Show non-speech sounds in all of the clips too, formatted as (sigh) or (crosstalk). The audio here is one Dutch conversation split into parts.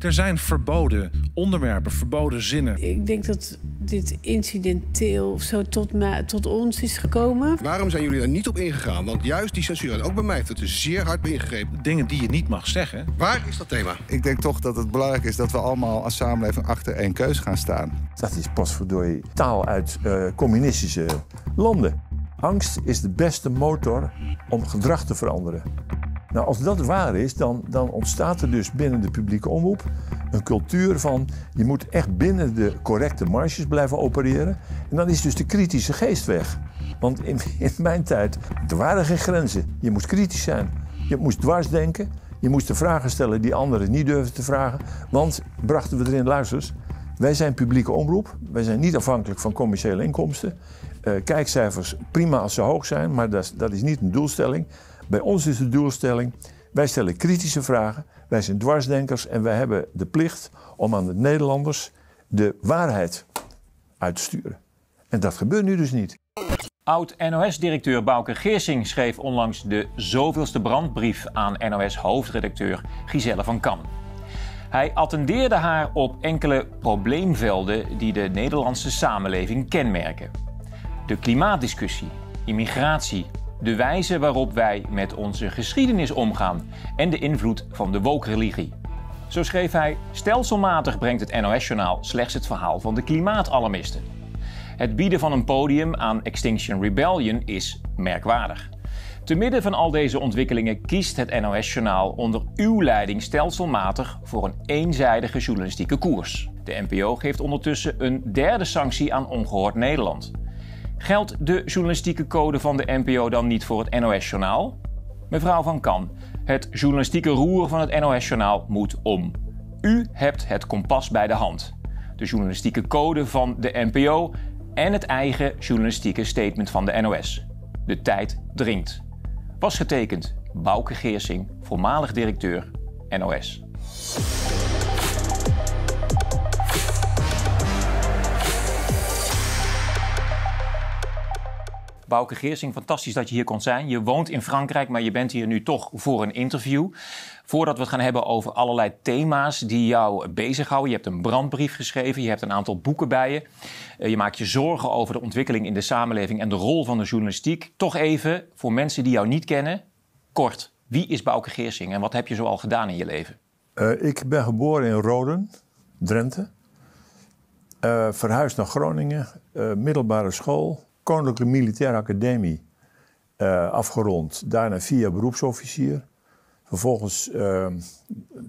Er zijn verboden onderwerpen, verboden zinnen. Ik denk dat dit incidenteel of zo tot, tot ons is gekomen. Waarom zijn jullie daar niet op ingegaan? Want juist die censuur, en ook bij mij heeft het zeer hard ingegrepen. Dingen die je niet mag zeggen. Waar is dat thema? Ik denk toch dat het belangrijk is dat we allemaal als samenleving achter één keus gaan staan. Dat is pas pasverdorie taal uit eh, communistische landen. Angst is de beste motor om gedrag te veranderen. Nou, als dat waar is, dan, dan ontstaat er dus binnen de publieke omroep een cultuur van je moet echt binnen de correcte marges blijven opereren. En dan is dus de kritische geest weg. Want in, in mijn tijd, er waren geen grenzen. Je moest kritisch zijn. Je moest dwarsdenken. Je moest de vragen stellen die anderen niet durven te vragen. Want, brachten we erin, luisters, wij zijn publieke omroep. Wij zijn niet afhankelijk van commerciële inkomsten. Eh, kijkcijfers, prima als ze hoog zijn, maar dat is niet een doelstelling. Bij ons is de doelstelling, wij stellen kritische vragen, wij zijn dwarsdenkers en wij hebben de plicht om aan de Nederlanders de waarheid uit te sturen. En dat gebeurt nu dus niet. Oud-NOS-directeur Bouke Geersing schreef onlangs de zoveelste brandbrief aan NOS-hoofdredacteur Giselle van Kam. Hij attendeerde haar op enkele probleemvelden die de Nederlandse samenleving kenmerken. De klimaatdiscussie, immigratie, de wijze waarop wij met onze geschiedenis omgaan en de invloed van de woke-religie. Zo schreef hij: Stelselmatig brengt het NOS-journaal slechts het verhaal van de klimaatalarmisten. Het bieden van een podium aan Extinction Rebellion is merkwaardig. Te midden van al deze ontwikkelingen kiest het NOS-journaal onder uw leiding stelselmatig voor een eenzijdige journalistieke koers. De NPO geeft ondertussen een derde sanctie aan ongehoord Nederland. Geldt de journalistieke code van de NPO dan niet voor het NOS-journaal? Mevrouw Van Kan, het journalistieke roer van het NOS-journaal moet om. U hebt het kompas bij de hand. De journalistieke code van de NPO en het eigen journalistieke statement van de NOS. De tijd dringt. Was getekend Bouke Geersing, voormalig directeur NOS. Bouke Geersing, fantastisch dat je hier kon zijn. Je woont in Frankrijk, maar je bent hier nu toch voor een interview. Voordat we het gaan hebben over allerlei thema's die jou bezighouden. Je hebt een brandbrief geschreven, je hebt een aantal boeken bij je. Eh, je maakt je zorgen over de ontwikkeling in de samenleving en de rol van de journalistiek. Toch even, voor mensen die jou niet kennen, kort. Wie is Bouke Geersing en wat heb je zoal gedaan in je leven? Eh, ik ben geboren in Roden, Drenthe. Uh, verhuisd naar Groningen, middelbare school. Koninklijke Militaire Academie eh, afgerond. Daarna via beroepsofficier. Vervolgens ehm,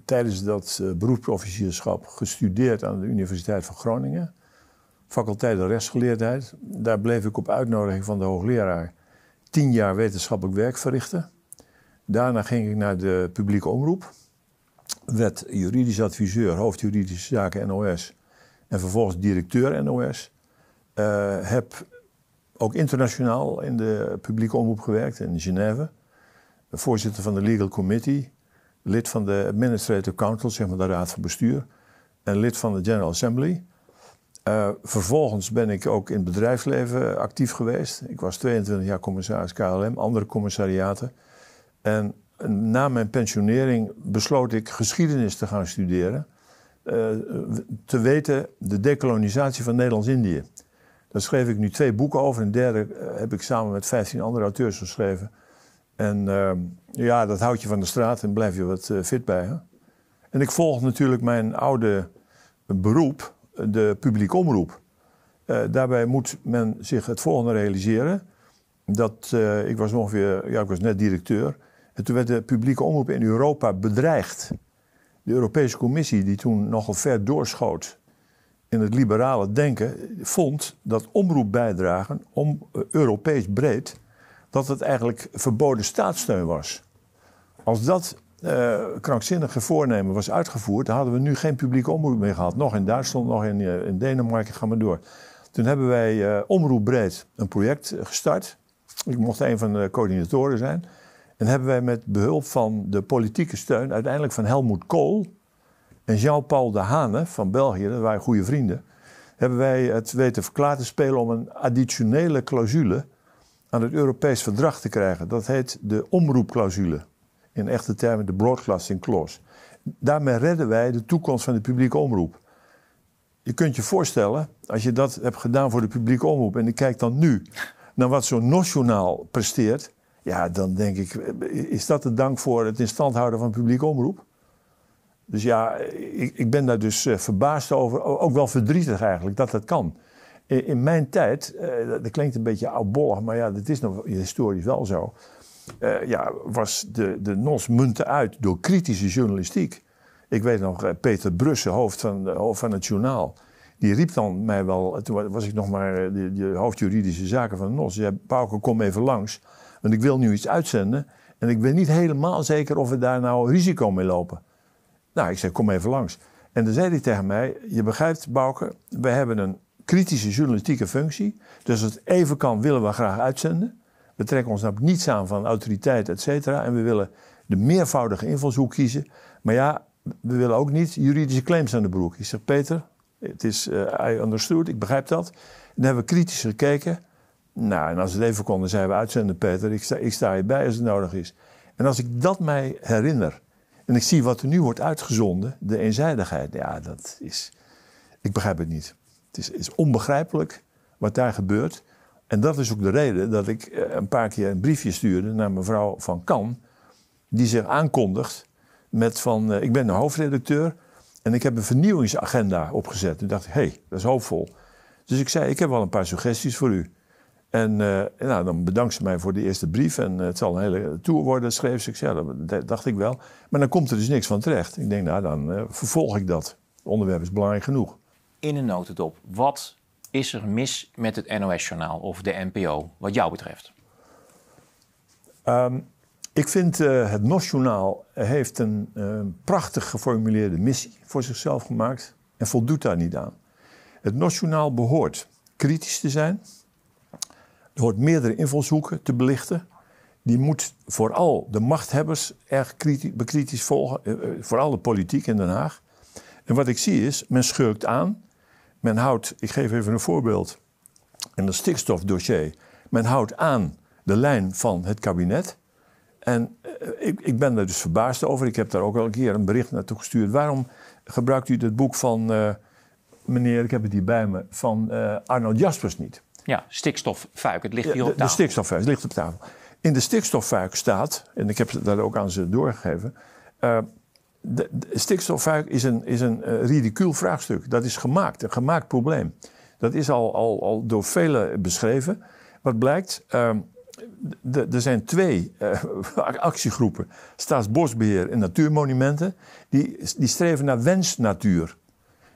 tijdens dat eh, beroepsofficierschap gestudeerd aan de Universiteit van Groningen. Faculteit de rechtsgeleerdheid. Daar bleef ik op uitnodiging van de hoogleraar tien jaar wetenschappelijk werk verrichten. Daarna ging ik naar de publieke omroep. Werd juridisch adviseur, hoofdjuridische zaken NOS. En vervolgens directeur NOS. Eh, heb ook internationaal in de publieke omroep gewerkt in Genève. Voorzitter van de Legal Committee, lid van de Administrative Council, zeg maar de Raad van Bestuur, en lid van de General Assembly. Eh, vervolgens ben ik ook in het bedrijfsleven actief geweest. Ik was 22 jaar commissaris KLM, andere commissariaten. En eh, na mijn pensionering besloot ik geschiedenis te gaan studeren. Eh, te weten de decolonisatie van Nederlands-Indië. Daar schreef ik nu twee boeken over. Een derde eh, heb ik samen met 15 andere auteurs geschreven. En ehm, ja, dat houdt je van de straat en blijf je wat eh, fit bij. Hè? En ik volg natuurlijk mijn oude beroep, eh, de publieke omroep. daarbij moet men zich het volgende realiseren. Dat, ik was ongeveer, ja, ik was net directeur. En toen werd de publieke omroep in Europa bedreigd. De Europese Commissie, die toen nogal ver doorschoot, in het liberale denken vond dat omroepbijdragen, om, eh, Europees breed, dat het eigenlijk verboden staatssteun was. Als dat uh, krankzinnige voornemen was uitgevoerd, dan hadden we nu geen publieke omroep meer gehad. Nog in Duitsland, nog in, eh, in Denemarken, ga maar door. Toen hebben wij Omroep Breed een project gestart. Ik mocht een van de coördinatoren zijn. En hebben wij met behulp van de politieke steun, uiteindelijk van Helmoet Kool, en Jean-Paul de Hane van België, dat waren goede vrienden, hebben wij het weten verklaard te spelen om een additionele clausule aan het Europees verdrag te krijgen. Dat heet de omroepclausule. In echte termen de broadcasting clause. Daarmee redden wij de toekomst van de publieke omroep. Je kunt je voorstellen, als je dat hebt gedaan voor de publieke omroep en ik kijk dan nu naar wat zo'n nationaal presteert, ja, dan denk ik, is dat de dank voor het in houden van publieke omroep? Dus ja, ik, ik ben daar dus eh, verbaasd over. Ook wel verdrietig eigenlijk dat dat kan. In, mijn tijd, eh, dat, klinkt een beetje oudbollig, maar ja, dat is nog historisch wel zo. Eh, ja, was de, de NOS munten uit door kritische journalistiek. Ik weet nog, Peter Brussen, hoofd van, hoofd van het journaal, die riep dan mij wel, toen was ik nog maar de, de hoofdjuridische zaken van de NOS. Die zei, Pauke, kom even langs, want ik wil nu iets uitzenden. En ik ben niet helemaal zeker of we daar nou risico mee lopen. Nou, ik zei, kom even langs. En dan zei hij tegen mij, je begrijpt Bouke, we hebben een kritische journalistieke functie. Dus als het even kan, willen we graag uitzenden. We trekken ons namelijk nou niets aan van autoriteit, et cetera. En we willen de meervoudige invalshoek kiezen. Maar ja, we willen ook niet juridische claims aan de broek. Ik zeg, Peter, het is, uh, I understood, ik begrijp dat. En dan hebben we kritisch gekeken. Nou, en als het even kon, dan zijn we uitzenden, Peter. Ik sta, ik sta als het nodig is. En als ik dat mij herinner, en ik zie wat er nu wordt uitgezonden, de eenzijdigheid. Ja, dat is. Ik begrijp het niet. Het is, is onbegrijpelijk wat daar gebeurt. En dat is ook de reden dat ik eh, een paar keer een briefje stuurde naar mevrouw Van Kan, die zich aankondigt met van, eh, ik ben de hoofdredacteur en ik heb een vernieuwingsagenda opgezet. Toen dacht ik, hé, hey, dat is hoopvol. Dus ik zei, ik heb wel een paar suggesties voor u. En eh, nou, dan bedankt ze mij voor de eerste brief. En eh, het zal een hele tour worden, schreef ze. Ik, ja, dat dacht ik wel. Maar dan komt er dus niks van terecht. Ik denk, nou, dan eh, vervolg ik dat. Het onderwerp is belangrijk genoeg. In een notendop, wat is er mis met het NOS-journaal of de NPO, wat jou betreft? Ehm, ik vind het NOS-journaal heeft een prachtig geformuleerde missie voor zichzelf gemaakt en voldoet daar niet aan. Het NOS-journaal behoort kritisch te zijn, er hoort meerdere invalshoeken te belichten. Die moet vooral de machthebbers erg kritisch, bekritisch volgen, eh, eh, vooral de politiek in Den Haag. En wat ik zie is, men schurkt aan. Men houdt, ik geef even een voorbeeld, in het stikstofdossier. Men houdt aan de lijn van het kabinet. En eh, ik, ik, ben daar dus verbaasd over. Ik heb daar ook al een keer een bericht naartoe gestuurd. Waarom gebruikt u het boek van, meneer, ik heb het hier bij me, van uh, Arnold Jaspers niet? Ja, stikstofvuik. Het ligt hier op tafel. De stikstofvuik, het ligt op tafel. In de stikstofvuik staat, en ik heb dat ook aan ze doorgegeven. Uh, de, stikstofvuik is een, is een uh, ridicuul vraagstuk. Dat is gemaakt, een gemaakt probleem. Dat is al, al, al door velen beschreven. Wat blijkt, ehm, er zijn twee eh, (laughs) actiegroepen. Staatsbosbeheer en natuurmonumenten. Die, die streven naar wensnatuur.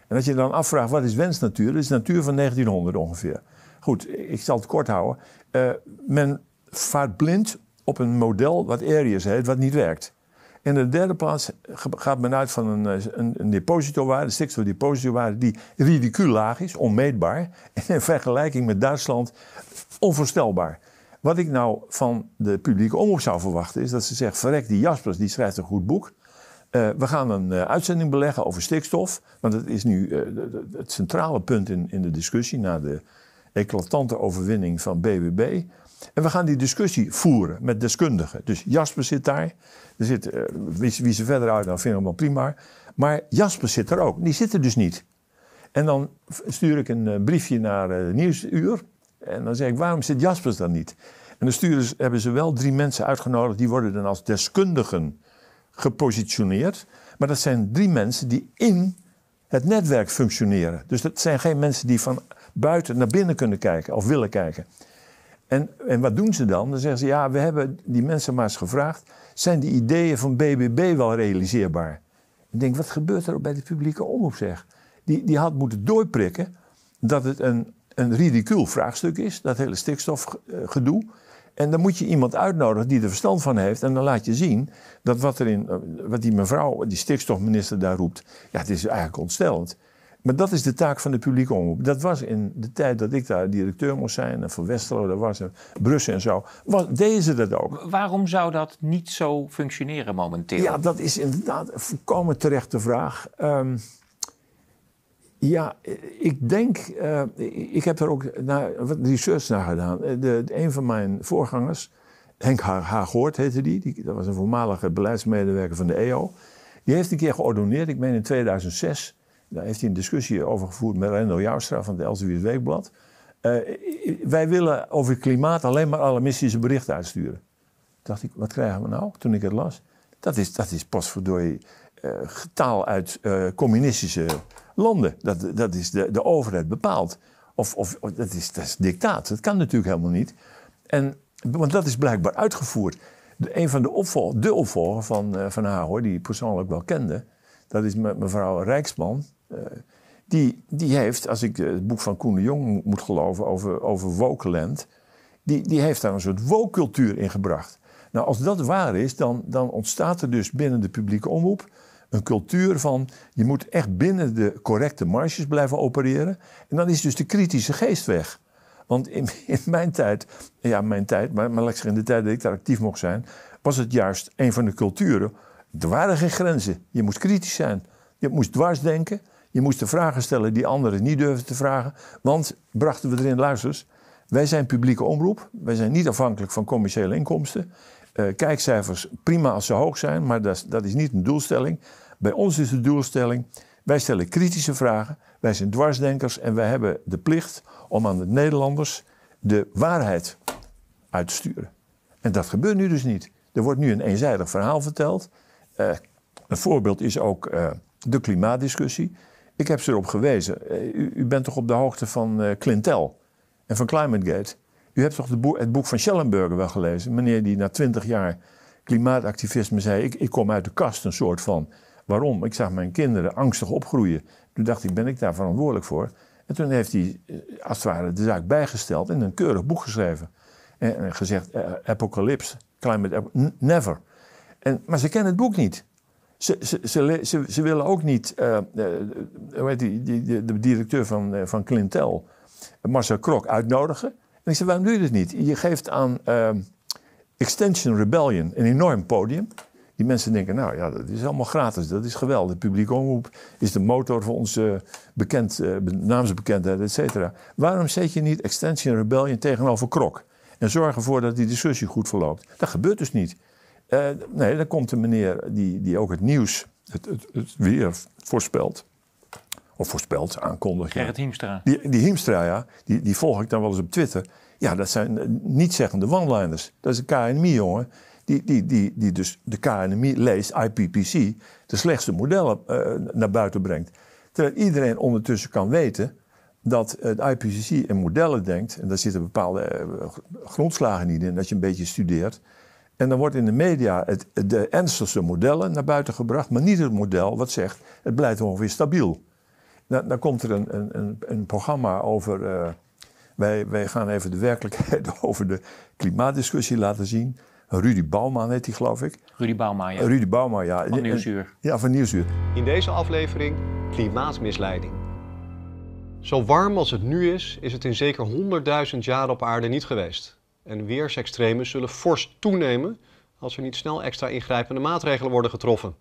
En als je dan afvraagt, wat is wensnatuur? Dat is natuur van 1900 ongeveer. Goed, ik zal het kort houden. Eh, men vaart blind op een model wat Arius heet, wat niet werkt. in de derde plaats gaat men uit van een, eh, een, een depositowaarde, een stikstofdepositowaarde, die ridicuul laag is, onmeetbaar. En in vergelijking met Duitsland onvoorstelbaar. Wat ik nou van de publieke omroep zou verwachten, is dat ze zegt: verrek, die Jaspers die schrijft een goed boek. Eh, we gaan een uitzending beleggen over stikstof. Want dat is nu het centrale punt in, in de discussie na de eclatante overwinning van BBB. En we gaan die discussie voeren met deskundigen. Dus Jasper zit daar. Er zit, eh, wie, wie, ze verder uit, dan vind ik hem prima. Maar Jasper zit er ook. Die zit er dus niet. En dan stuur ik een eh, briefje naar uh, Nieuwsuur. En dan zeg ik, waarom zit Jaspers dan niet? En dan sturen hebben ze wel drie mensen uitgenodigd. Die worden dan als deskundigen gepositioneerd. Maar dat zijn drie mensen die in het netwerk functioneren. Dus dat zijn geen mensen die van buiten naar binnen kunnen kijken of willen kijken. En, en wat doen ze dan? Dan zeggen ze, ja, we hebben die mensen maar eens gevraagd... zijn die ideeën van BBB wel realiseerbaar? Ik denk, wat gebeurt er bij de publieke omroep, zeg? Die, die had moeten doorprikken dat het een, een ridicuul vraagstuk is... dat hele stikstofgedoe... En dan moet je iemand uitnodigen die er verstand van heeft. En dan laat je zien dat wat, er eh, wat die mevrouw, die stikstofminister daar roept. Ja, het is eigenlijk ontstellend. Maar dat is de taak van de publieke omroep. Dat was in de tijd dat ik daar directeur moest zijn en van Westerlo daar was en Brussel en zo, was, deden ze dat ook. Waarom zou dat niet zo functioneren momenteel? Ja, dat is inderdaad een volkomen terechte vraag. Ehm, ja, eh, ik denk, eh, ik heb er ook wat research naar gedaan. Eh, de, een van mijn voorgangers, Henk Haaghoort heette die, die, dat was een voormalige beleidsmedewerker van de EO. Die heeft een keer geordoneerd, ik meen in 2006, daar heeft hij een discussie over gevoerd met Renno Jouwstra van het Elsevier Weekblad. Eh, wij willen over klimaat alleen maar alle alarmistische berichten uitsturen. Toen dacht ik, wat krijgen we nou? Toen ik het las. Dat is, dat is voor uh, eh, taal uit eh, communistische landen. Dat, dat is de, de overheid bepaalt. Of, of, dat, is, dat is dictaat. Dat kan natuurlijk helemaal niet. En, want dat is blijkbaar uitgevoerd. De, een van de opvolgers, de opvolger van uh, Van Haar, hoor, die ik persoonlijk wel kende, dat is me, mevrouw Rijksman. Eh, die, die heeft, als ik eh, het boek van Koen de Jong moet geloven over, over Wokeland... Die, die heeft daar een soort wokcultuur in gebracht. Nou, als dat waar is, dan, dan ontstaat er dus binnen de publieke omroep een cultuur van je moet echt binnen de correcte marges blijven opereren. En dan is dus de kritische geest weg. Want in, (laughs) in mijn tijd, ja, mijn tijd, maar, maar laat in de tijd dat ik daar actief mocht zijn, was het juist een van de culturen er waren geen grenzen. Je moest kritisch zijn. Je moest dwarsdenken. Je moest de vragen stellen die anderen niet durfden te vragen. Want, brachten we erin, luisters, wij zijn publieke omroep. Wij zijn niet afhankelijk van commerciële inkomsten. Eh, kijkcijfers, prima als ze hoog zijn, maar dat, dat is niet een doelstelling. Bij ons is de doelstelling, wij stellen kritische vragen. Wij zijn dwarsdenkers en wij hebben de plicht om aan de Nederlanders de waarheid uit te sturen. En dat gebeurt nu dus niet. Er wordt nu een eenzijdig verhaal verteld. Eh, een voorbeeld is ook eh, de klimaatdiscussie. Ik heb ze erop gewezen. Eh, u, u, bent toch op de hoogte van Clintel en van ClimateGate? U hebt toch het boek van Schellenberger wel gelezen? Meneer die na twintig jaar klimaatactivisme zei... Ik, ik, kom uit de kast, een soort van. Waarom? Ik zag mijn kinderen angstig opgroeien. Toen dacht ik, ben ik daar verantwoordelijk voor? En toen heeft hij, als het ware, de zaak bijgesteld... en een keurig boek geschreven. En, en gezegd, apocalypse, climate... Never. En, maar ze kennen het boek niet. Ze, ze, ze, ze, willen ook niet, uh, die, die, de directeur van, eh, van Clintel, Marcel Krok, uitnodigen. En ik zei, waarom doe je dit niet? Je geeft aan Extension Rebellion een enorm podium. Die mensen denken, nou ja, dat is allemaal gratis, dat is geweldig. De publieke omroep is de motor voor onze bekend, naamsbekendheid, et cetera. Waarom zet je niet Extension Rebellion tegenover Krok? En zorg ervoor dat die discussie goed verloopt. Dat gebeurt dus niet. Eh, nee, dan komt de meneer die, die ook het nieuws, het, het, het weer voorspelt. Of voorspelt, aankondigt. Gerrit ja. Hiemstra. Die, die Hiemstra, ja. Die, die volg ik dan wel eens op Twitter. Ja, dat zijn eh, nietzeggende one-liners. Dat is een KNMI-jongen. Die, die, die, die dus de KNMI leest, IPPC, de slechtste modellen eh, naar buiten brengt. Terwijl iedereen ondertussen kan weten dat het IPCC in modellen denkt, en daar zitten bepaalde grondslagen niet in, dat je een beetje studeert, en dan wordt in de media het, de ernstigste modellen naar buiten gebracht, maar niet het model wat zegt het blijft ongeveer stabiel. Dan, dan komt er een, een, een programma over. Eh, wij, wij gaan even de werkelijkheid (laughs) over de klimaatdiscussie laten zien. Rudy Bouwman heet die, geloof ik. Rudy Bouwman, ja. Eh, Rudy Bouwman, ja. Van nieuwzuur. Ja, van nieuwzuur. In deze aflevering klimaatmisleiding. Zo warm als het nu is, is het in zeker 100.000 jaar op aarde niet geweest en weersextremen zullen fors toenemen als er niet snel extra ingrijpende maatregelen worden getroffen.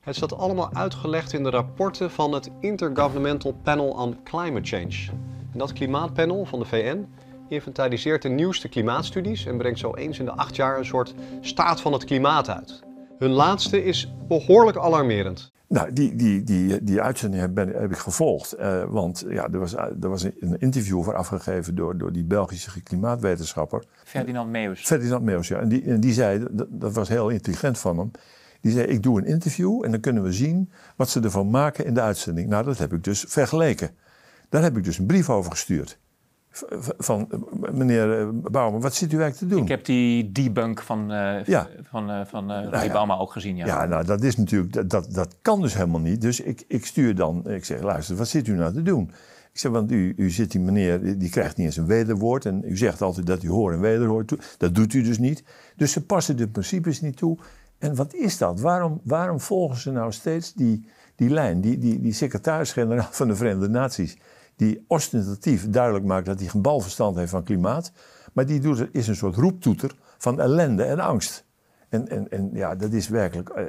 Het staat allemaal uitgelegd in de rapporten van het Intergovernmental Panel on Climate Change. dat klimaatpanel van de VN inventariseert de nieuwste klimaatstudies en brengt zo eens in de acht jaar een soort staat van het klimaat uit. Hun laatste is behoorlijk alarmerend. Nou, die, die, die, die uitzending heb, ik gevolgd. Eh, want ja, er was, eh, er was een interview voor afgegeven door, door die Belgische klimaatwetenschapper. Ferdinand Meus. Ferdinand Meus, ja. En die, en die zei, dat, dat was heel intelligent van hem. Die zei, ik doe een interview en dan kunnen we zien wat ze ervan maken in de uitzending. Nou, dat heb ik dus vergeleken. Daar heb ik dus een brief over gestuurd van eh, meneer eh, Bouwman, wat zit u eigenlijk te doen? Ik heb die debunk van, uh, van, van uh, Bouwman ook gezien. Ja. ja, nou dat is natuurlijk, dat, dat, dat kan dus helemaal niet. Dus ik, ik stuur dan, ik zeg, luister, wat zit u nou te doen? Ik zeg, want u, u zit die meneer, die krijgt niet eens een wederwoord. En u zegt altijd dat u hoor en wederhoort. Dat doet u dus niet. Dus ze passen de principes niet toe. En wat is dat? Waarom, waarom volgen ze nou steeds die, die lijn? Die, die, die secretaris-generaal van de Verenigde Naties die ostentatief duidelijk maakt dat hij geen verstand heeft van klimaat. Maar die doet, is een soort roeptoeter van ellende en angst. En, en, en ja, dat is werkelijk. Eh,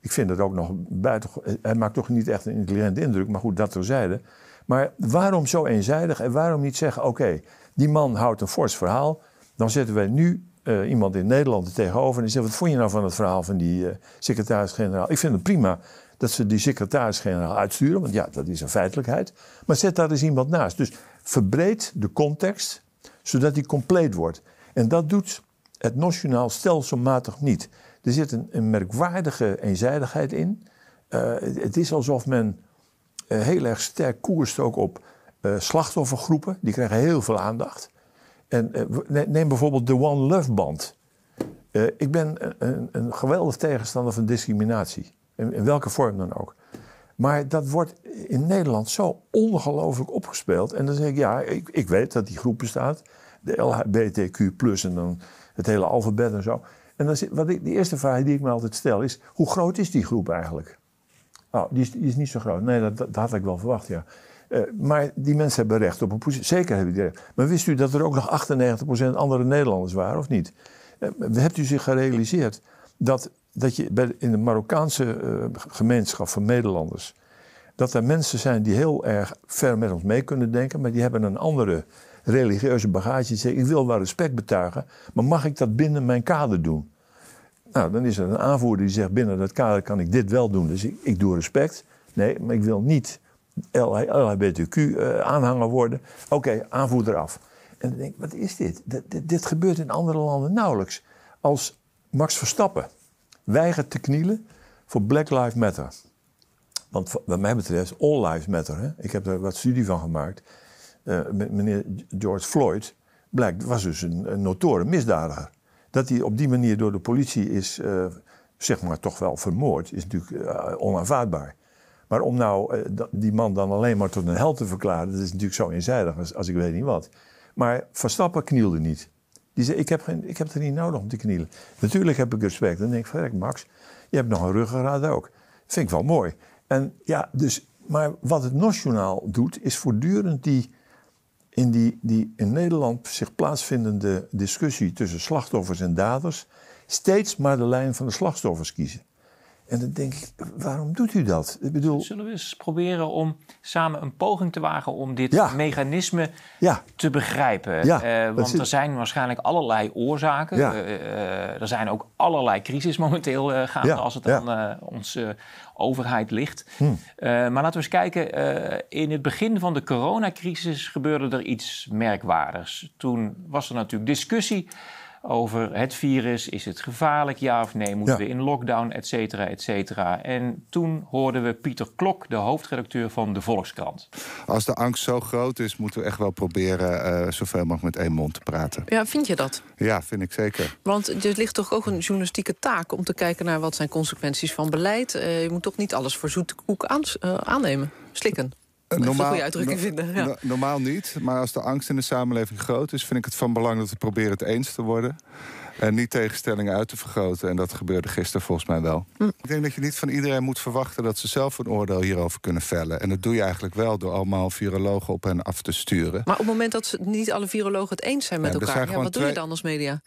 ik vind dat ook nog buiten. Eh, hij maakt toch niet echt een intelligente indruk, maar goed, dat zeiden. Maar waarom zo eenzijdig en waarom niet zeggen: oké, die man houdt een fors verhaal. Dan zetten wij nu eh, iemand in Nederland er tegenover en zeggen: wat vond je nou van het verhaal van die secretaris-generaal? Ik vind het prima, dat ze die secretaris-generaal uitsturen, want ja, dat is een feitelijkheid. Maar zet daar eens iemand naast. Dus verbreed de context, zodat die compleet wordt. En dat doet het nationaal stelselmatig niet. Er zit een, een merkwaardige eenzijdigheid in. Eh, het is alsof men eh, heel erg sterk koerst ook op eh, slachtoffergroepen. Die krijgen heel veel aandacht. En neem bijvoorbeeld de One Love Band. ik ben een, een geweldig tegenstander van discriminatie in welke vorm dan ook. Maar dat wordt in Nederland zo ongelooflijk opgespeeld. En dan zeg ik, ja, ik, ik weet dat die groep bestaat. De LHBTQ plus en dan het hele alfabet en zo. En dan zit, wat ik, de eerste vraag die ik me altijd stel is, hoe groot is die groep eigenlijk? Nou, die is, die is niet zo groot. Nee, dat, dat had ik wel verwacht, ja. Eh, maar die mensen hebben recht op een positie. Zeker hebben die recht. Maar wist u dat er ook nog 98% andere Nederlanders waren, of niet? Eh, hebt u zich gerealiseerd dat dat je in de Marokkaanse eh, gemeenschap van Nederlanders, dat er mensen zijn die heel erg ver met ons mee kunnen denken, maar die hebben een andere religieuze bagage. Die zeggen, ik wil wel respect betuigen, maar mag ik dat binnen mijn kader doen? Nou, dan is er een aanvoerder die zegt, binnen dat kader kan ik dit wel doen. Dus ik, doe respect. Nee, maar ik wil niet LHBTQ-aanhanger eh, worden. Oké, okay, aanvoerder af. En dan denk ik, wat is dit? dit? Dit gebeurt in andere landen nauwelijks. Als Max Verstappen weigert te knielen voor Black Lives Matter. Want wat mij betreft, all lives matter. Hè? Ik heb er wat studie van gemaakt. Eh, meneer George Floyd blijkt, was dus een, een notoren misdadiger. Dat hij op die manier door de politie is, eh, zeg maar, toch wel vermoord, is natuurlijk eh, onaanvaardbaar. Maar om nou die man dan alleen maar tot een held te verklaren, dat is natuurlijk zo eenzijdig als, als ik weet niet wat. Maar Verstappen knielde niet. Die zei, ik heb, geen, ik heb er niet nodig om te knielen. Natuurlijk heb ik respect. Dan denk ik, verrek Max, je hebt nog een ruggengraat ook. Vind ik wel mooi. En ja, dus, maar wat het nationaal doet, is voortdurend die, in die, die in Nederland zich plaatsvindende discussie tussen slachtoffers en daders, steeds maar de lijn van de slachtoffers kiezen. En dan denk ik, waarom doet u dat? Ik bedoel... Zullen we eens proberen om samen een poging te wagen om dit mechanisme ja. te begrijpen? Ja, eh, want er zijn waarschijnlijk allerlei oorzaken. Uh, er zijn ook allerlei crisis momenteel gaande als het aan onze overheid ligt. Hmm. maar laten we eens kijken, in het begin van de coronacrisis gebeurde er iets merkwaardigs. Toen was er natuurlijk discussie over het virus. Is het gevaarlijk, ja of nee? Moeten we in lockdown, et cetera, et cetera. En toen hoorden we Pieter Klok, de hoofdredacteur van de Volkskrant. Als de angst zo groot is, moeten we echt wel proberen eh, zoveel mogelijk met één mond te praten. Ja, vind je dat? Ja, vind ik zeker. Want er ligt toch ook een journalistieke taak om te kijken naar wat zijn consequenties van beleid. Uh, je moet toch niet alles voor zoete aan, eh, aannemen, slikken normaal, een uitdrukking vinden. normaal niet, maar als de angst in de samenleving groot is, vind ik het van belang dat we proberen het eens te worden. En niet tegenstellingen uit te vergroten. En dat gebeurde gisteren volgens mij wel. Hm. Ik denk dat je niet van iedereen moet verwachten dat ze zelf een oordeel hierover kunnen vellen. En dat doe je eigenlijk wel door allemaal virologen op hen af te sturen. Maar op het moment dat ze niet alle virologen het eens zijn met elkaar, ja, wat doe je dan als media?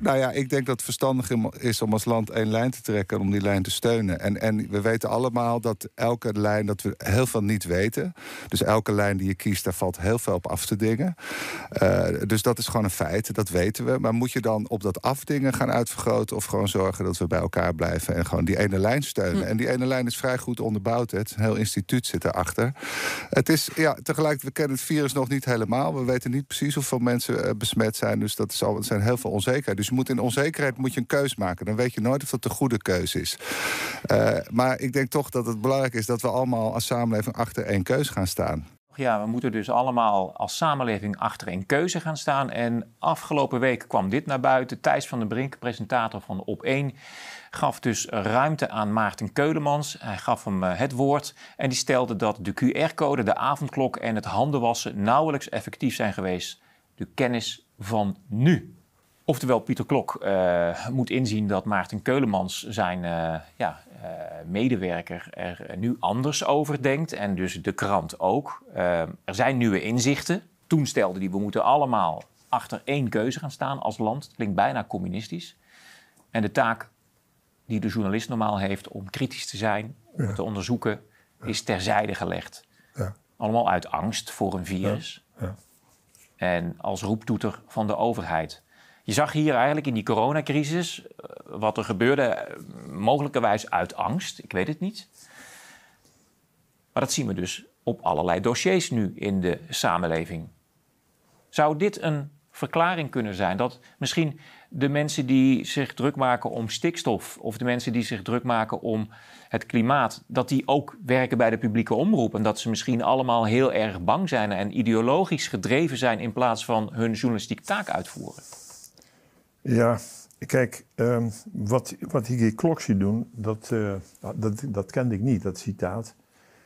Nou ja, ik denk dat het verstandig is om als land één lijn te trekken en om die lijn te steunen. En, en we weten allemaal dat elke lijn, dat we heel veel niet weten. Dus elke lijn die je kiest, daar valt heel veel op af te dingen. Eh, dus dat is gewoon een feit, dat weten we. Maar moet je dan op dat afdingen gaan uitvergroten of gewoon zorgen dat we bij elkaar blijven en gewoon die ene lijn steunen? Hm. En die ene lijn is vrij goed onderbouwd. Het een heel instituut zit erachter. Het is, ja, tegelijk, we kennen het virus nog niet helemaal. We weten niet precies hoeveel mensen eh, besmet zijn. Dus dat is al, zijn heel veel onzekerheid. Dus dus je moet in onzekerheid moet je een keus maken. Dan weet je nooit of dat de goede keus is. Eh, maar ik denk toch dat het belangrijk is dat we allemaal als samenleving achter één keus gaan staan. Ja, we moeten dus allemaal als samenleving achter een keuze gaan staan. En afgelopen week kwam dit naar buiten. Thijs van den Brink, presentator van Op1, gaf dus ruimte aan Maarten Keulemans. Hij gaf hem eh, het woord en die stelde dat de QR-code, de avondklok en het handenwassen nauwelijks effectief zijn geweest. De kennis van nu. Oftewel, Pieter Klok eh, moet inzien dat Maarten Keulemans, zijn eh, ja, eh, medewerker, er nu anders over denkt. En dus de krant ook. er zijn nieuwe inzichten. Toen stelden die we moeten allemaal achter één keuze gaan staan als land. Het klinkt bijna communistisch. En de taak die de journalist normaal heeft om kritisch te zijn, om te onderzoeken, is terzijde gelegd. Ja. Allemaal uit angst voor een virus. En als roeptoeter van de overheid. Je zag hier eigenlijk in die coronacrisis eh, wat er gebeurde, mogelijkerwijs uit angst, ik weet het niet. Maar dat zien we dus op allerlei dossiers nu in de samenleving. Zou dit een verklaring kunnen zijn dat misschien de mensen die zich druk maken om stikstof of de mensen die zich druk maken om het klimaat, dat die ook werken bij de publieke omroep en dat ze misschien allemaal heel erg bang zijn en ideologisch gedreven zijn in plaats van hun journalistiek taak uitvoeren? Ja, kijk, ehm, wat, wat Higgy Kloksi doen, dat, eh, ah, dat, dat kende ik niet, dat citaat.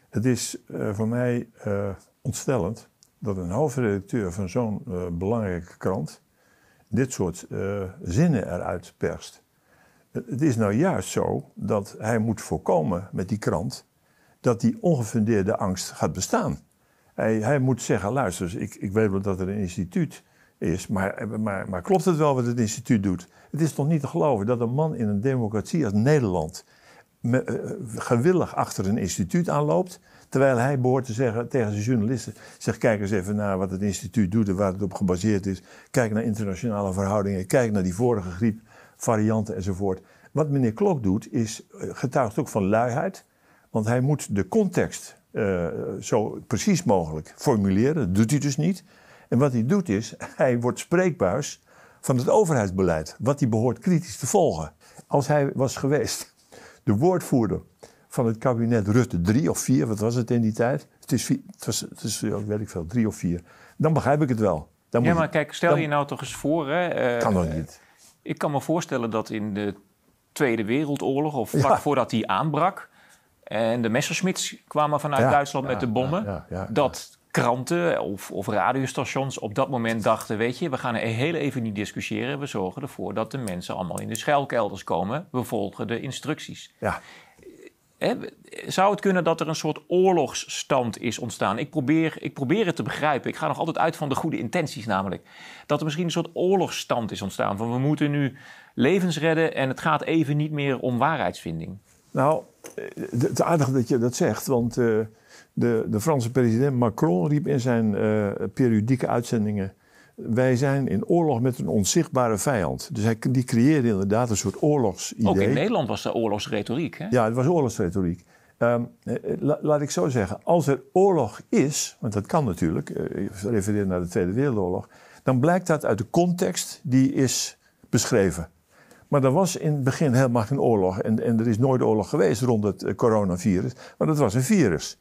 Het is eh, voor mij eh, ontstellend dat een hoofdredacteur van zo'n belangrijke krant dit soort zinnen eruit perst. Het is nou juist zo dat hij moet voorkomen met die krant dat die ongefundeerde angst gaat bestaan. Hij, hij moet zeggen, luister, ik, ik weet wel dat er een instituut is. Maar, maar, maar klopt het wel wat het instituut doet? Het is toch niet te geloven dat een man in een democratie als Nederland eh, eh, gewillig achter een instituut aanloopt. Terwijl hij behoort te zeggen tegen zijn journalisten: zeg, kijk eens even naar wat het instituut doet en waar het op gebaseerd is. Kijk naar internationale verhoudingen, kijk naar die vorige griepvarianten varianten enzovoort. Wat meneer Klok doet, is eh, getuigt ook van luiheid. Want hij moet de context zo precies mogelijk formuleren. Dat doet hij dus niet. En wat hij doet is, (laughs) hij wordt spreekbuis van het overheidsbeleid. Wat hij behoort kritisch te volgen. Als hij was geweest (laughs) de woordvoerder van het kabinet Rutte 3 of 4, wat was het in die tijd? Het is, het was, het is weet ik veel, 3 of 4. Dan begrijp ik het wel. Dan ja, maar kijk, stel je nou toch eens voor. Hè, eh, kan nog niet. Ik kan me voorstellen dat in de Tweede Wereldoorlog, of vlak voordat die aanbrak. En de Messerschmitts kwamen vanuit Duitsland met de bommen. dat kranten of, of radiostations op dat moment dachten: weet je, we gaan er heel even niet discussiëren. We zorgen ervoor dat de mensen allemaal in de schuilkelders komen. We volgen de instructies. Ja. zou het kunnen dat er een soort oorlogsstand is ontstaan? Ik probeer, ik probeer het te begrijpen. Ik ga nog altijd uit van de goede intenties, namelijk. Dat er misschien een soort oorlogsstand is ontstaan. Van we moeten nu levens redden en het gaat even niet meer om waarheidsvinding. Nou, eh, het aardig dat je dat zegt, want. Eh, de, de Franse president Macron riep in zijn uh, periodieke uitzendingen... wij zijn in oorlog met een onzichtbare vijand. Dus hij, die creëerde inderdaad een soort oorlogsidee. Ook in Nederland was er oorlogsretoriek, hè? Ja, het was oorlogsretoriek. Ehm, eh, eh, laat ik zo zeggen, als er oorlog is, want dat kan natuurlijk, uh, refereer naar de Tweede Wereldoorlog, dan blijkt dat uit de context die is beschreven. Maar er was in het begin helemaal geen oorlog en, en er is nooit oorlog geweest rond het coronavirus, maar dat was een virus.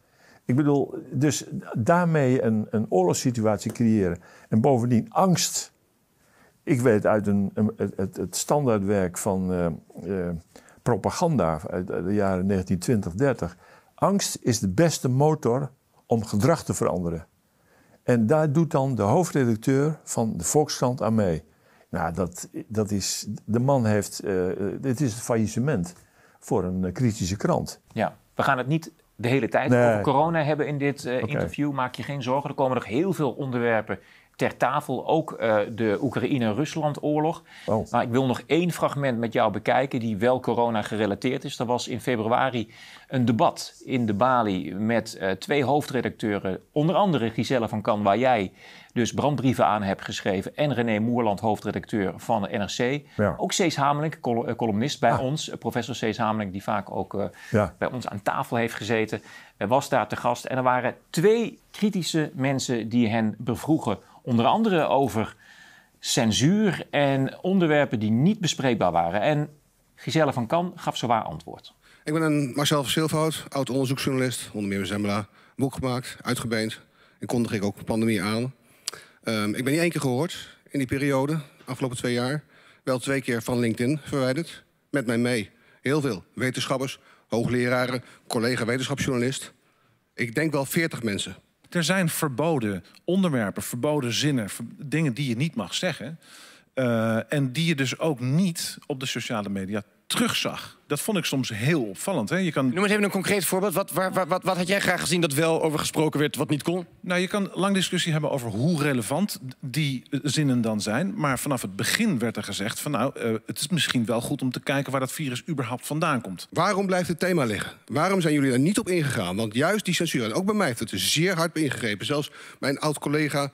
Ik bedoel, dus daarmee een, een oorlogssituatie creëren. En bovendien angst. Ik weet uit een, een het, standaardwerk van eh, eh, propaganda uit, de jaren 1920, 30. Angst is de beste motor om gedrag te veranderen. En daar doet dan de hoofdredacteur van de Volkskrant aan mee. Nou, dat, dat is. De man heeft. Eh, dit is het faillissement voor een kritische krant. Ja, we gaan het niet de hele tijd over corona hebben in dit eh, interview. Maak je geen zorgen. Er komen nog heel veel onderwerpen ter tafel ook eh, de Oekraïne-Rusland-oorlog. Oh. Maar ik wil nog één fragment met jou bekijken die wel corona-gerelateerd is. Er was in februari een debat in de Bali met eh, twee hoofdredacteuren. Onder andere Giselle van Kan, waar jij dus brandbrieven aan hebt geschreven. En René Moerland, hoofdredacteur van de NRC. Ook Cees Hamelink, eh, columnist bij ah. ons. Professor Cees Hamelink, die vaak ook bij ons aan tafel heeft gezeten. Was daar te gast. En er waren twee kritische mensen die hen bevroegen onder andere over censuur en onderwerpen die niet bespreekbaar waren. En Giselle van Kan gaf zwaar antwoord. Ik ben een Marcel van oud onderzoeksjournalist, onder meer Zembla. boek gemaakt, uitgebeend. En kondig ik ook de pandemie aan. Ehm, ik ben niet één keer gehoord in die periode, afgelopen twee jaar. Wel twee keer van LinkedIn verwijderd. Met mij mee. Heel veel wetenschappers, hoogleraren, collega wetenschapsjournalist. Ik denk wel veertig mensen. Er zijn verboden onderwerpen, verboden zinnen, dingen die je niet mag zeggen. Eh, en die je dus ook niet op de sociale media terugzag. Dat vond ik soms heel opvallend. Hè? Je kan... Noem eens even een concreet voorbeeld. Wat, wat, wat had jij graag gezien dat wel over gesproken werd, wat niet kon? Nou, je kan lang discussie hebben over hoe relevant die eh, zinnen dan zijn. Maar vanaf het begin werd er gezegd van nou, eh, het is misschien wel goed om te kijken waar dat virus überhaupt vandaan komt. Waarom blijft het thema liggen? Waarom zijn jullie daar niet op ingegaan? Want juist die censuur, en ook bij mij heeft het zeer hard ingegrepen. Zelfs mijn oud-collega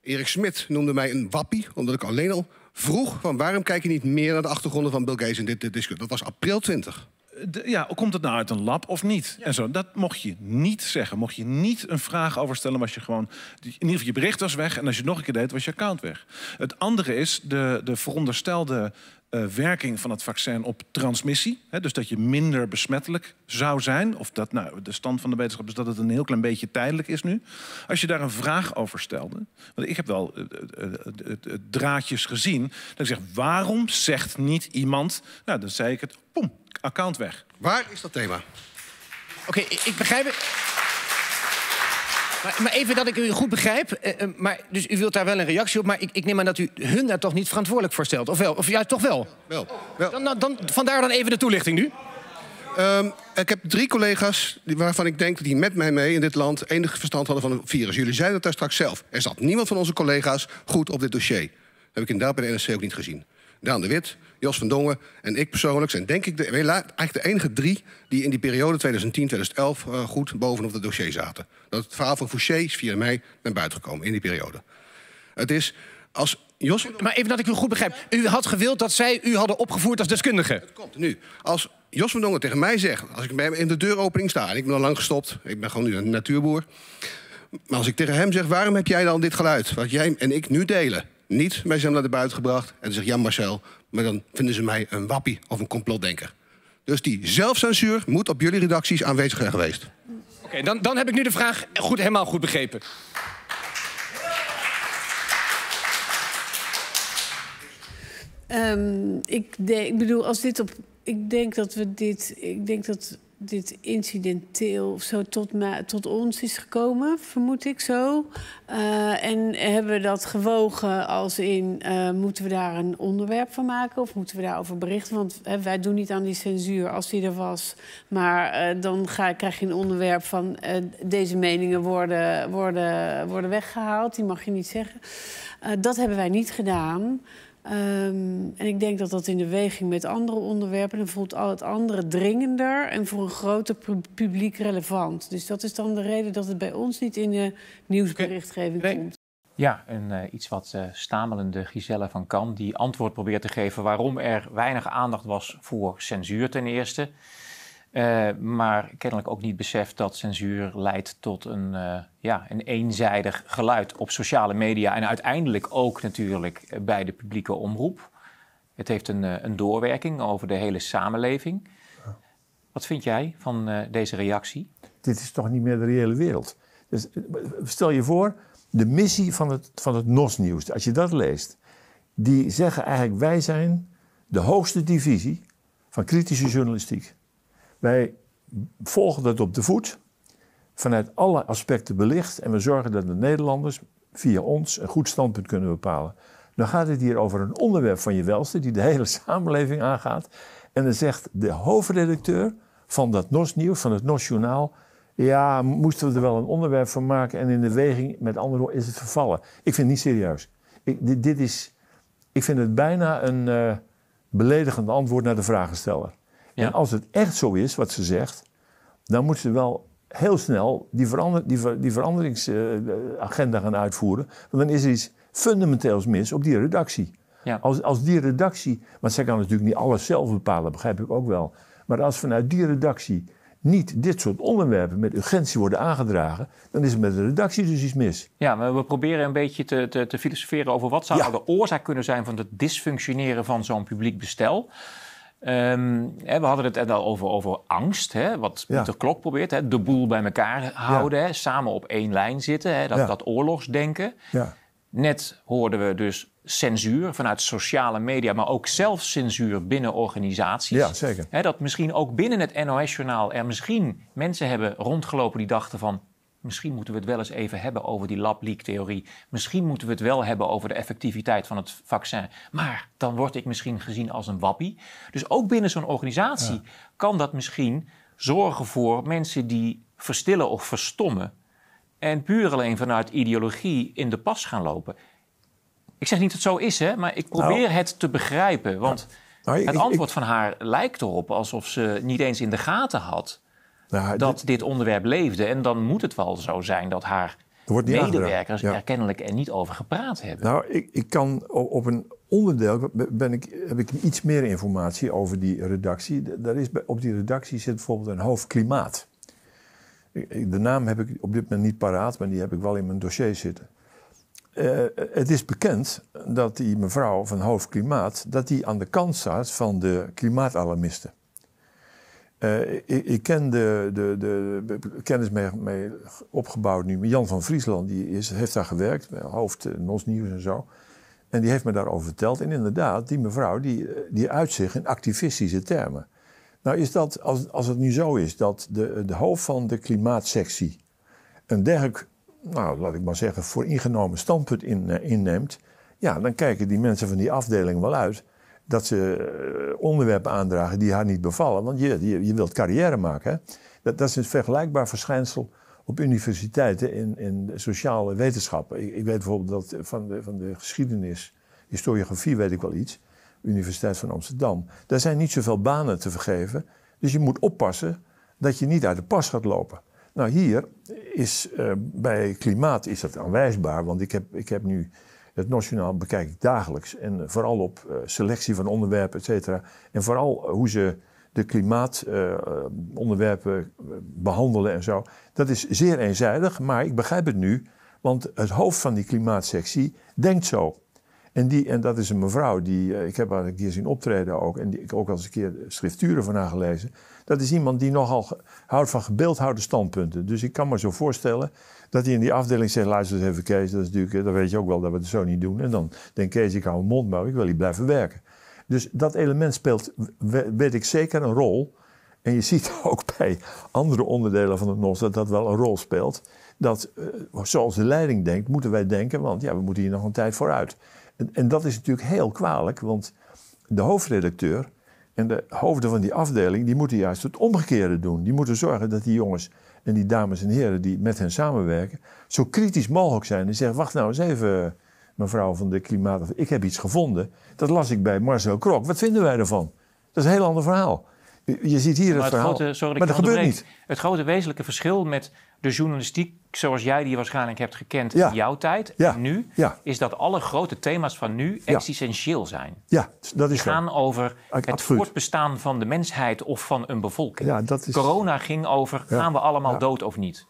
Erik Smit noemde mij een wappie, omdat ik alleen al vroeg van waarom kijk je niet meer naar de achtergronden van Bill Gates in dit, dit discussie. Dat was april 20. ja, komt het nou uit een lab of niet? En zo, dat mocht je niet zeggen. Mocht je niet een vraag overstellen was je gewoon... In ieder geval, je bericht was weg en als je het nog een keer deed, was je account weg. Het andere is de, de veronderstelde eh, werking van het vaccin op transmissie. Hè, dus dat je minder besmettelijk zou zijn. Of dat, nou, de stand van de wetenschap is dat het een heel klein beetje tijdelijk is nu. Als je daar een vraag over stelde. Want ik heb wel eh, eh, draadjes gezien. Dat ik zeg, waarom zegt niet iemand. Nou, dan zei ik het, pom, account weg. Waar is dat thema? Oké, ik begrijp maar, maar, even dat ik u goed begrijp. Eh, eh, maar, dus u wilt daar wel een reactie op. Maar ik, ik, neem aan dat u hun daar toch niet verantwoordelijk voor stelt. Of wel? Of juist toch wel? Wel. wel. Dan, dan, vandaar dan even de toelichting nu. Ehm, ik heb drie collega's waarvan ik denk dat die met mij mee in dit land enig verstand hadden van het virus. Jullie zeiden het daar straks zelf. Er zat niemand van onze collega's goed op dit dossier. Dat heb ik inderdaad bij de NSC ook niet gezien. Daan de Wit, Jos van Dongen en ik persoonlijk zijn denk ik de, eigenlijk de enige drie... die in die periode 2010-2011 eh, goed bovenop de dossier zaten. Dat het verhaal van Fouché is via mij naar buiten gekomen in die periode. Het is als Jos... Maar even dat ik u goed begrijp. U had gewild dat zij u hadden opgevoerd als deskundige. Het komt nu. Als Jos van Dongen tegen mij zegt, als ik bij hem in de deuropening sta... en ik ben al lang gestopt, ik ben gewoon nu een natuurboer... maar als ik tegen hem zeg, waarom heb jij dan dit geluid... wat jij en ik nu delen, niet bij zijn naar de buiten gebracht... en dan zegt, Jan Marcel, maar dan vinden ze mij een wappie of een complotdenker. Dus die zelfcensuur moet op jullie redacties aanwezig zijn geweest. Oké, dan, dan heb ik nu de vraag goed, helemaal goed begrepen. Ehm, ik, ik bedoel, als dit op. Ik denk dat we dit. Ik denk dat dit incidenteel of zo tot, tot ons is gekomen, vermoed ik zo. Eh, en hebben we dat gewogen als in, eh, moeten we daar een onderwerp van maken of moeten we daarover berichten? Want wij doen niet aan die censuur als die er was. Maar eh, dan ga, krijg je een onderwerp van deze meningen worden, worden, worden weggehaald, die mag je niet zeggen. dat hebben wij niet gedaan. Ehm, en ik denk dat dat in de weging met andere onderwerpen... dan voelt al het andere dringender en voor een groter publiek relevant. Dus dat is dan de reden dat het bij ons niet in de nieuwsberichtgeving komt. Ja, een eh, iets wat eh, stamelende Giselle van Kan... die antwoord probeert te geven waarom er weinig aandacht was voor censuur ten eerste... Eh, maar kennelijk ook niet beseft dat censuur leidt tot een, eh, ja, een eenzijdig geluid op sociale media. En uiteindelijk ook natuurlijk bij de publieke omroep. Het heeft een, eh, een doorwerking over de hele samenleving. Wat vind jij van deze reactie? Dit is toch niet meer de reële wereld. Dus, stel je voor, de missie van het, van het NOS-nieuws, als je dat leest. Die zeggen eigenlijk, wij zijn de hoogste divisie van kritische journalistiek. Wij volgen dat op de voet, vanuit alle aspecten belicht en we zorgen dat de Nederlanders via ons een goed standpunt kunnen bepalen. Dan gaat het hier over een onderwerp van je welste die de hele (laughs) samenleving aangaat. En dan zegt de hoofdredacteur van dat NOS Nieuws, van het NOS Journaal... ja, moesten we er wel een onderwerp van maken en in de weging, met andere woorden, is het vervallen. Ik vind het niet serieus. Ik, dit, is, ik vind het bijna een eh, beledigend antwoord naar de vragensteller. Ja. En als het echt zo is wat ze zegt, dan moeten ze wel heel snel die, verander, die, die veranderingsagenda gaan uitvoeren. Want dan is er iets fundamenteels mis op die redactie. Ja. Als, als die redactie, want zij kan natuurlijk niet alles zelf bepalen, begrijp ik ook wel. Maar als vanuit die redactie niet dit soort onderwerpen met urgentie worden aangedragen, dan is er met de redactie dus iets mis. Ja, maar we proberen een beetje te, te, te filosoferen over wat zou nou de oorzaak kunnen zijn van het dysfunctioneren van zo'n publiek bestel. Ehm, hè, we hadden het net al over, over angst, hè, wat ja. Klok probeert. Hè, de boel bij elkaar houden, hè, samen op één lijn zitten, hè, dat, dat oorlogsdenken. Net hoorden we dus censuur vanuit sociale media, maar ook zelfcensuur binnen organisaties. Hè, dat misschien ook binnen het NOS-journaal er misschien mensen hebben rondgelopen die dachten van... Misschien moeten we het wel eens even hebben over die lab leak theorie. Misschien moeten we het wel hebben over de effectiviteit van het vaccin. Maar dan word ik misschien gezien als een wappie. Dus ook binnen zo'n organisatie kan dat misschien zorgen voor mensen die verstillen of verstommen. En puur alleen vanuit ideologie in de pas gaan lopen. Ik zeg niet dat het zo is, hè, maar ik nou. probeer het te begrijpen. Want nou, nou, het antwoord van haar lijkt erop alsof ze niet eens in de gaten had nou, dat dit... onderwerp leefde. En dan moet het wel zo zijn dat haar medewerkers er kennelijk er niet over gepraat hebben. Nou, ik, ik kan op, een onderdeel ben ik, heb ik iets meer informatie over die redactie. Daar is, op die redactie zit bijvoorbeeld een hoofdklimaat. De naam heb ik op dit moment niet paraat, maar die heb ik wel in mijn dossier zitten. Eh, het is bekend dat die mevrouw van hoofdklimaat dat die aan de kant staat van de klimaatalarmisten. Eh, ik, ik, ken de, de, de, kennis mee, mee, opgebouwd nu. Jan van Friesland die is, heeft daar gewerkt, eh, hoofd uh, eh, Nos Nieuws en zo. En die heeft me daarover verteld. En inderdaad, die mevrouw die, die in activistische termen. Nou is dat, als, als het nu zo is, dat de, de hoofd van de klimaatsectie een dergelijk, nou laat ik maar zeggen, vooringenomen standpunt in, inneemt. Ja, dan kijken die mensen van die afdeling wel uit dat ze eh, onderwerpen aandragen die haar niet bevallen. Want je, je, je wilt carrière maken. Hè? Dat, dat is een vergelijkbaar verschijnsel op universiteiten in, in sociale wetenschappen. Ik, ik weet bijvoorbeeld dat van de, van de geschiedenis, historiografie weet ik wel iets. Universiteit van Amsterdam. Daar zijn niet zoveel banen te vergeven. Dus je moet oppassen dat je niet uit de pas gaat lopen. Nou, hier is eh, bij klimaat is dat aanwijsbaar. Want ik heb, ik heb nu het Nationaal bekijk ik dagelijks. En eh, vooral op eh, selectie van onderwerpen, et cetera. En vooral eh, hoe ze de klimaatonderwerpen behandelen en zo. Dat is zeer eenzijdig, maar ik begrijp het nu. Want het hoofd van die klimaatsectie denkt zo. En, die, en dat is een mevrouw die, eh, ik heb haar een keer zien optreden ook, en die, ik ook al eens een keer schrifturen van haar gelezen. Dat is iemand die nogal houdt van gebeeldhouwde standpunten. Dus ik kan me zo voorstellen dat hij in die afdeling zegt, luister eens even Kees, dat, is natuurlijk, eh, dat weet je ook wel dat we het zo niet doen. En dan denkt Kees, ik hou mijn mond maar, ik wil hier blijven werken. Dus dat element speelt, weet ik zeker, een rol. En je ziet (laughs) ook bij andere onderdelen van het NOS dat dat wel een rol speelt. Dat, eh, zoals de leiding denkt, moeten wij denken, want ja, we moeten hier nog een tijd vooruit. En, dat is natuurlijk heel kwalijk, want de hoofdredacteur en de hoofden van die afdeling, die moeten juist het omgekeerde doen. Die moeten zorgen dat die jongens en die dames en heren die met hen samenwerken, zo kritisch mogelijk zijn en zeggen: wacht nou eens even, mevrouw van de klimaat, ik heb iets gevonden. Dat las ik bij Marcel Krok. Wat vinden wij ervan? Dat is een heel ander verhaal. Je ziet hier het, verhaal. maar dat gebeurt niet. Het grote wezenlijke verschil met de journalistiek zoals jij die waarschijnlijk hebt gekend in jouw tijd, en nu, is dat alle grote thema's van nu existentieel zijn. Ja, dat is gaan over het voortbestaan van de mensheid of van een bevolking. Dat is... Corona ging over gaan we allemaal dood of niet.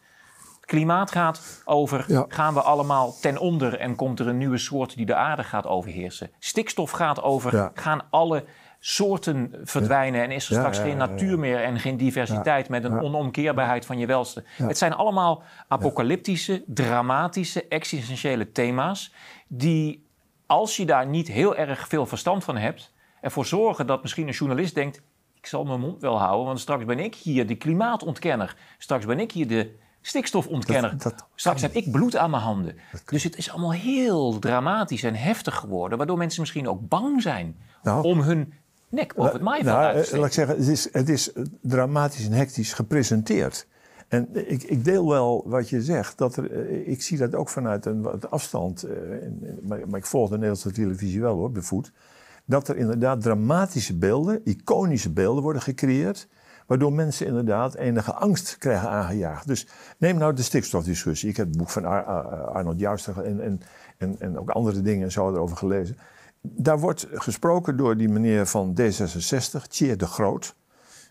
Klimaat gaat over gaan we allemaal ten onder en komt er een nieuwe soort die de aarde gaat overheersen. Stikstof gaat over gaan alle soorten verdwijnen. En is er straks geen natuur meer en geen diversiteit met een onomkeerbaarheid van je welste. Het zijn allemaal apocalyptische, dramatische, existentiële thema's. Die, als je daar niet heel erg veel verstand van hebt, ervoor zorgen dat misschien een journalist denkt: ik zal mijn mond wel houden, want straks ben ik hier de klimaatontkenner. Straks ben ik hier de stikstofontkenner. straks heb ik bloed aan mijn handen. Dus het is allemaal heel dramatisch en heftig geworden, waardoor mensen misschien ook bang zijn nou. om hun Nick, of het maaiveld nou, eh, Laat ik zeggen, het is, het is dramatisch en hectisch gepresenteerd. En eh, ik, ik, deel wel wat je zegt. Dat er, eh, ik zie dat ook vanuit een afstand. Maar, maar, ik volg de Nederlandse televisie wel hoor, de Dat er inderdaad dramatische beelden, iconische beelden worden gecreëerd. Waardoor mensen inderdaad enige angst krijgen aangejaagd. Dus neem nou de stikstofdiscussie. Ik heb het boek van Arnold Juister en, en, en, en ook andere dingen en zo erover gelezen. Daar wordt gesproken door die meneer van D66, Tjeer de Groot.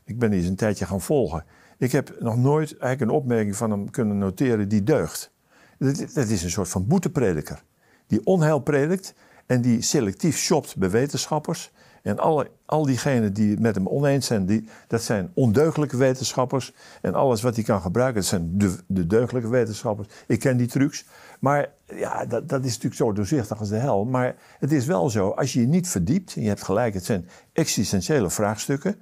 Ik ben die eens een tijdje gaan volgen. Ik heb nog nooit eigenlijk een opmerking van hem kunnen noteren die deugt. Dat, is een soort van boeteprediker. Die onheil predikt en die selectief shopt bij wetenschappers en alle, al diegenen die met hem oneens zijn, die, dat zijn ondeugelijke wetenschappers. En alles wat hij kan gebruiken, dat zijn de, de deugdelijke wetenschappers. Ik ken die trucs. Maar ja, dat, dat, is natuurlijk zo doorzichtig als de hel. Maar het is wel zo, als je je niet verdiept, en je hebt gelijk, het zijn existentiële vraagstukken.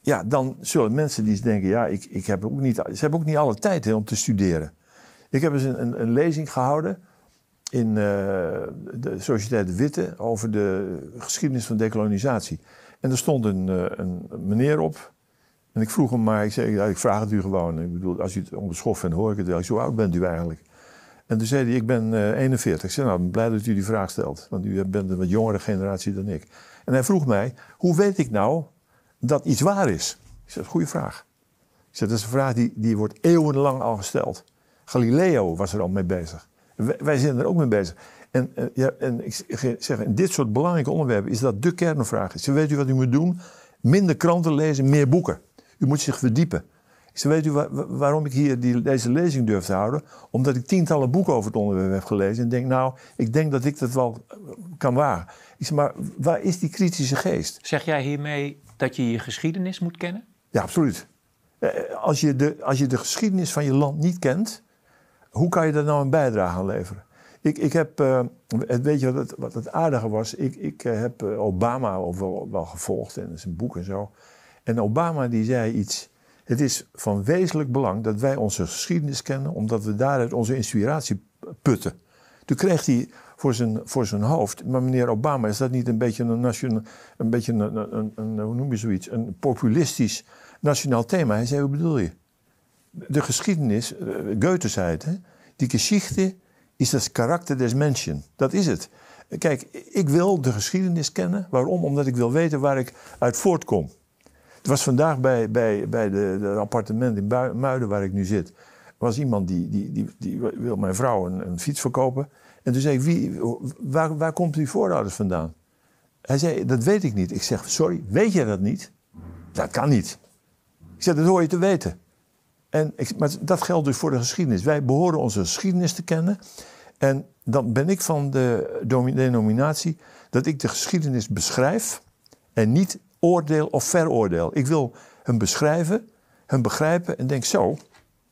Ja, dan zullen mensen die denken, ja, ik, ik heb ook niet, ze hebben ook niet alle tijd om te studeren. Ik heb eens een, een, een lezing gehouden in uh, de Sociëteit Witte over de geschiedenis van decolonisatie. En er stond een, eh, een meneer op. En ik vroeg hem maar, ik zei, ik vraag het u gewoon. Ik bedoel, als u het onbeschoft vindt, hoor ik het wel. Zo oud bent u eigenlijk? En toen zei hij, ik ben uh, eh, 41. Ik zei, nou, ik ben blij dat u die vraag stelt. Want u bent een wat jongere generatie dan ik. En hij vroeg mij, hoe weet ik nou dat iets waar is? Ik zei, goede vraag. Ik zei, dat is een vraag die, die wordt eeuwenlang al gesteld. Galileo was er al mee bezig. Wij, zijn er ook mee bezig. En, eh, ja, en ik zeg, in dit soort belangrijke onderwerpen is dat de kernvraag. Ze weet u wat u moet doen? Minder kranten lezen, meer boeken. U moet zich verdiepen. Ze weet u waarom ik hier die, deze lezing durf te houden? Omdat ik tientallen boeken over het onderwerp heb gelezen. En denk, nou, ik denk dat ik dat wel eh, kan waar. Ik zeg, maar waar is die kritische geest? Zeg jij hiermee dat je je geschiedenis moet kennen? Ja, absoluut. Eh, als je de, als je de geschiedenis van je land niet kent, hoe kan je daar nou een bijdrage aan leveren? Ik, ik heb, uh, weet je wat het, wat het aardige was? Ik, ik eh, heb eh, Obama wel, wel gevolgd en zijn boek en zo. En Obama die zei iets. Het is van wezenlijk belang dat wij onze geschiedenis kennen, omdat we daaruit onze inspiratie putten. Toen kreeg hij voor zijn, voor zijn hoofd. Maar meneer Obama, is dat niet een beetje een national, een beetje een, een, een, hoe noem je zoiets? Een populistisch nationaal thema? Hij zei, hoe bedoel je? de geschiedenis, eh, Goethe zei het, hè? die Geschichte is het karakter des mensen. Dat is het. Kijk, ik wil de geschiedenis kennen. Waarom? Omdat ik wil weten waar ik uit voortkom. Het was vandaag bij, bij, bij de, appartement in Muiden waar ik nu zit. was iemand die, die, die, die wil mijn vrouw een, fiets verkopen. En toen zei ik, wie, waar, waar komt uw voorouders vandaan? Hij zei, dat weet ik niet. Ik zeg, sorry, weet je dat niet? Dat kan niet. Ik zeg, dat hoor je te weten. En maar dat geldt dus voor de geschiedenis. Wij behoren onze geschiedenis te kennen. En dan ben ik van de denominatie dat ik de geschiedenis beschrijf en niet oordeel of veroordeel. Ik wil hem beschrijven, hem begrijpen en denk zo,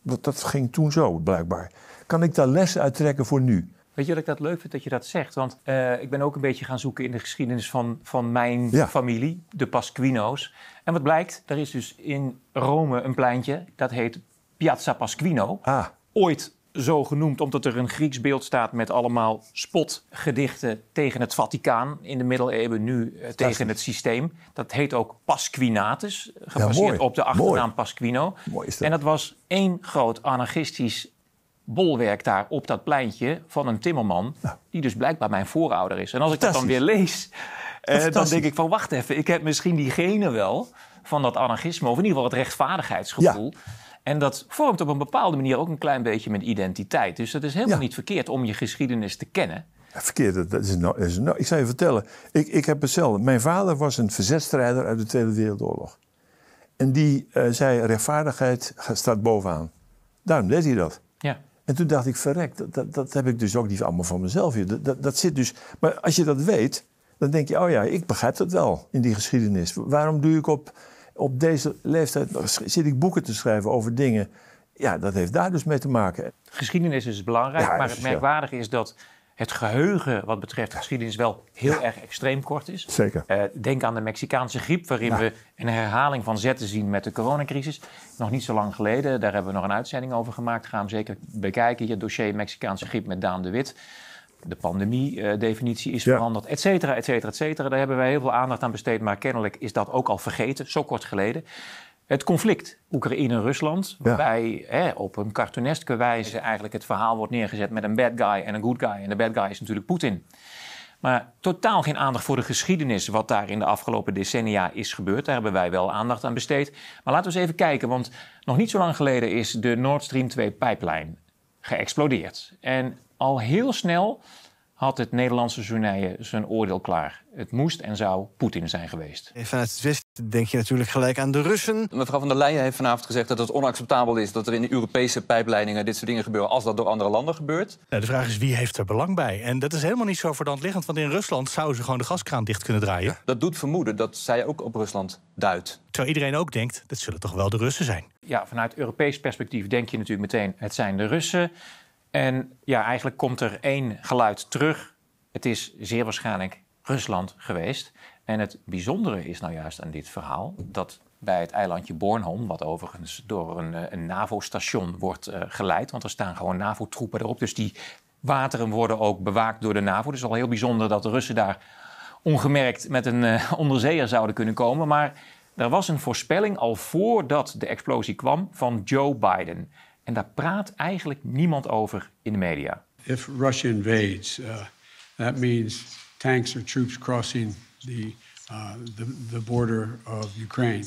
dat, dat ging toen zo blijkbaar. Kan ik daar lessen uit trekken voor nu? Weet je dat ik dat leuk vind dat je dat zegt? Want eh, ik ben ook een beetje gaan zoeken in de geschiedenis van, van mijn familie, de Pasquino's. En wat blijkt, er is dus in Rome een pleintje, dat heet Piazza Pasquino. Ah. Ooit zo genoemd omdat er een Grieks beeld staat met allemaal spotgedichten tegen het Vaticaan in de middeleeuwen, nu eh, tegen het systeem. Dat heet ook Pasquinatus, gebaseerd op de achternaam Pasquino. Mooi is dat. En dat was één groot anarchistisch bolwerk daar op dat pleintje van een timmerman... die dus blijkbaar mijn voorouder is. En als ik dat dan weer lees, eh, dan denk ik van wacht even... ik heb misschien diegene wel van dat anarchisme... of in ieder geval het rechtvaardigheidsgevoel... En dat vormt op een bepaalde manier ook een klein beetje mijn identiteit. Dus dat is helemaal niet verkeerd om je geschiedenis te kennen. Verkeerd, dat is nou, is nou, ik zou je vertellen, ik, ik heb hetzelfde. Mijn vader was een verzetstrijder uit de Tweede Wereldoorlog. En die eh, zei, rechtvaardigheid staat bovenaan. Daarom deed hij dat. Ja. En toen dacht ik, verrek, dat, dat, heb ik dus ook niet allemaal van mezelf Dat, dat, zit dus... Maar als je dat weet, dan denk je, oh ja, ik begrijp dat wel in die geschiedenis. Waarom doe ik op, op deze leeftijd, zit ik boeken te schrijven over dingen... Ja, dat heeft daar dus mee te maken. Geschiedenis is belangrijk, maar het merkwaardige is dat het geheugen wat betreft geschiedenis wel heel erg extreem kort is. Zeker. Eh, denk aan de Mexicaanse griep, waarin we een herhaling van zetten zien met de coronacrisis. Nog niet zo lang geleden, daar hebben we nog een uitzending over gemaakt. Ga hem zeker bekijken. Je dossier Mexicaanse griep met Daan de Wit. De pandemie-definitie is veranderd, et cetera, et cetera, et cetera. Daar hebben wij heel veel aandacht aan besteed, maar kennelijk is dat ook al vergeten, zo kort geleden het conflict Oekraïne-Rusland, waarbij hè, op een cartooneske wijze eigenlijk het verhaal wordt neergezet met een bad guy en een good guy. En de bad guy is natuurlijk Poetin. Maar totaal geen aandacht voor de geschiedenis, wat daar in de afgelopen decennia is gebeurd. Daar hebben wij wel aandacht aan besteed. Maar laten we eens even kijken, want nog niet zo lang geleden is de Nord Stream 2 pijplijn geëxplodeerd. En al heel snel had het Nederlandse journaal zijn oordeel klaar. Het moest en zou Poetin zijn geweest. Vanuit het Westen denk je natuurlijk gelijk aan de Russen. Mevrouw van der Leyen heeft vanavond gezegd dat het onacceptabel is... dat er in de Europese pijpleidingen dit soort dingen gebeuren... als dat door andere landen gebeurt. Nou, de vraag is wie heeft er belang bij? En dat is helemaal niet zo voor liggend... want in Rusland zouden ze gewoon de gaskraan dicht kunnen draaien. Dat doet vermoeden dat zij ook op Rusland duidt. Terwijl iedereen ook denkt, dat zullen toch wel de Russen zijn? Ja, vanuit Europees perspectief denk je natuurlijk meteen... het zijn de Russen... En ja, eigenlijk komt er één geluid terug. Het is zeer waarschijnlijk Rusland geweest. En het bijzondere is nou juist aan dit verhaal dat bij het eilandje Bornholm, wat overigens door een, eh, een NAVO-station wordt eh, geleid, want er staan gewoon NAVO-troepen erop. Dus die wateren worden ook bewaakt door de NAVO. Dus al heel bijzonder dat de Russen daar ongemerkt met een uh, onderzeeër zouden kunnen komen. Maar er was een voorspelling al voordat de explosie kwam van Joe Biden. En daar praat eigenlijk niemand over in de media. If Russia invades, uh, that means tanks or troops crossing the uh, the, the border of Ukraine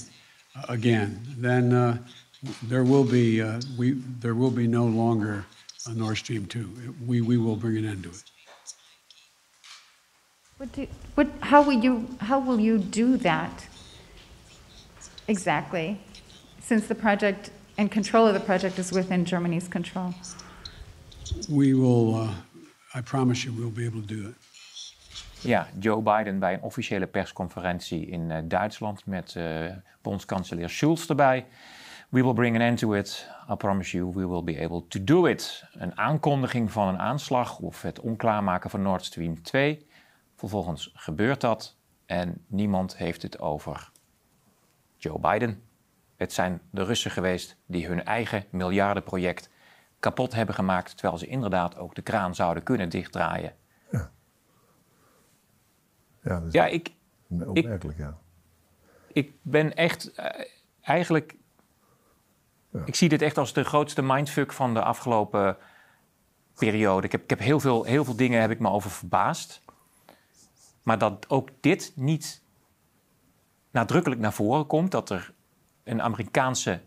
uh, again. Then uh, there will be uh, we there will be no longer a Nord Stream 2. We we will bring an end to it. What do, what, how will you how will you do that exactly? Since the project and control of the project is within Germany's control. We will, uh, I promise you, we'll be able to do it. Ja, Joe Biden bij een officiële persconferentie in uh, Duitsland met uh, bondskanselier Schulz erbij. We will bring an end to it. I promise you, we will be able to do it. Een aankondiging van een aanslag of het onklaarmaken van Nord Stream 2. Vervolgens gebeurt dat en niemand heeft het over Joe Biden. Het zijn de Russen geweest die hun eigen miljardenproject kapot hebben gemaakt, terwijl ze inderdaad ook de kraan zouden kunnen dichtdraaien. Ja, ja, ja ik. Opmerkelijk, ik, ja. Ik ben echt eh, eigenlijk. Ik zie dit echt als de grootste mindfuck van de afgelopen periode. Ik heb, ik heb heel, veel, heel veel dingen heb ik me over verbaasd. Maar dat ook dit niet nadrukkelijk naar voren komt. Dat er een Amerikaanse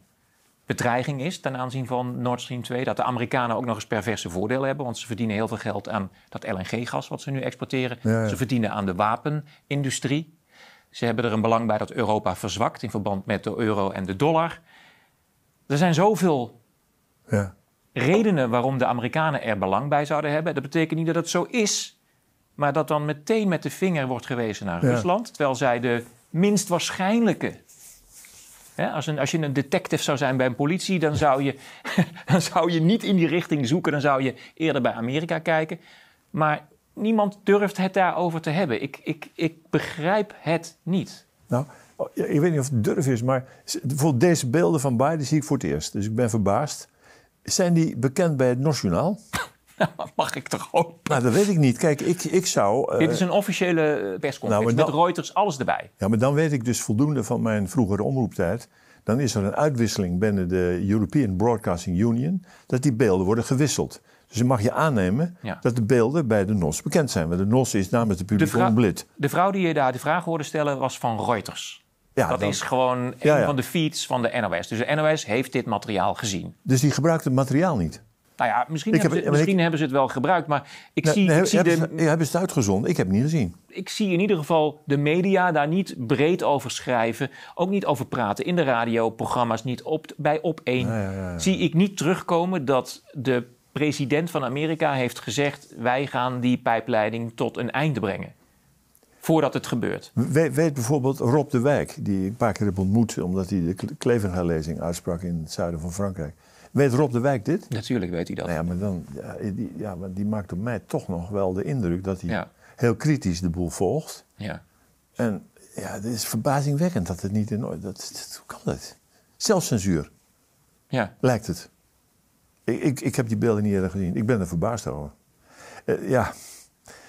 bedreiging is ten aanzien van Nord Stream 2. Dat de Amerikanen ook nog eens perverse voordelen hebben, want ze verdienen heel veel geld aan dat LNG-gas wat ze nu exporteren. Ze verdienen aan de wapenindustrie. Ze hebben er een belang bij dat Europa verzwakt in verband met de euro en de dollar. Er zijn zoveel ja. redenen waarom de Amerikanen er belang bij zouden hebben. Dat betekent niet dat het zo is, maar dat dan meteen met de vinger wordt gewezen naar Rusland, terwijl zij de minst waarschijnlijke als, een, als je een detective zou zijn bij een politie, dan zou, je, (laughs) dan zou je niet in die richting zoeken. Dan zou je eerder bij Amerika kijken. Maar niemand durft het daarover te hebben. Ik, ik, ik begrijp het niet. Nou, ik weet niet of het durf is, maar voor deze beelden van Biden zie ik voor het eerst. Dus ik ben verbaasd. Zijn die bekend bij het Nationaal? (laughs) (laughs) mag ik toch ook? Nou, dat weet ik niet. Kijk, ik, ik zou... Eh, dit is een officiële eh, persconferentie nou, met Reuters, alles erbij. Ja, maar dan weet ik dus voldoende van mijn vroegere omroeptijd... dan is er een uitwisseling binnen de European Broadcasting Union... dat die beelden worden gewisseld. Dus je mag je aannemen dat de beelden bij de NOS bekend zijn. Want de NOS is namens de publiek blit. De vrouw die je daar de vraag hoorde stellen was van Reuters. Ja, dat is gewoon een van de feeds van de NOS. Dus de NOS heeft dit materiaal gezien. Dus die gebruikt het materiaal niet? Nou ja, misschien, hebben, ze, misschien hebben ze het wel gebruikt, maar ik zie, ik zie hebben, de, hebben ze het uitgezonden? Ik heb het niet gezien. Ik zie in ieder geval de media daar niet breed over schrijven, ook niet over praten in de radioprogramma's, niet op, bij op één. Zie ik niet terugkomen dat de president van Amerika heeft gezegd: wij gaan die pijpleiding tot een einde brengen voordat het gebeurt. We, weet bijvoorbeeld Rob de Wijk, die een paar keer heb ontmoet... omdat hij de Klevenga-lezing uitsprak in het zuiden van Frankrijk. Weet Rob de Wijk dit? Natuurlijk weet hij dat. Nou ja, maar dan, ja, die, die maakt op mij toch nog wel de indruk dat hij heel kritisch de boel volgt. Ja. En ja, het is verbazingwekkend dat het niet in orde dat Hoe kan dat? Zelfcensuur. Ja. Lijkt het. Ik, ik, ik heb die beelden niet eerder gezien. Ik ben er verbaasd over. Eh, ja.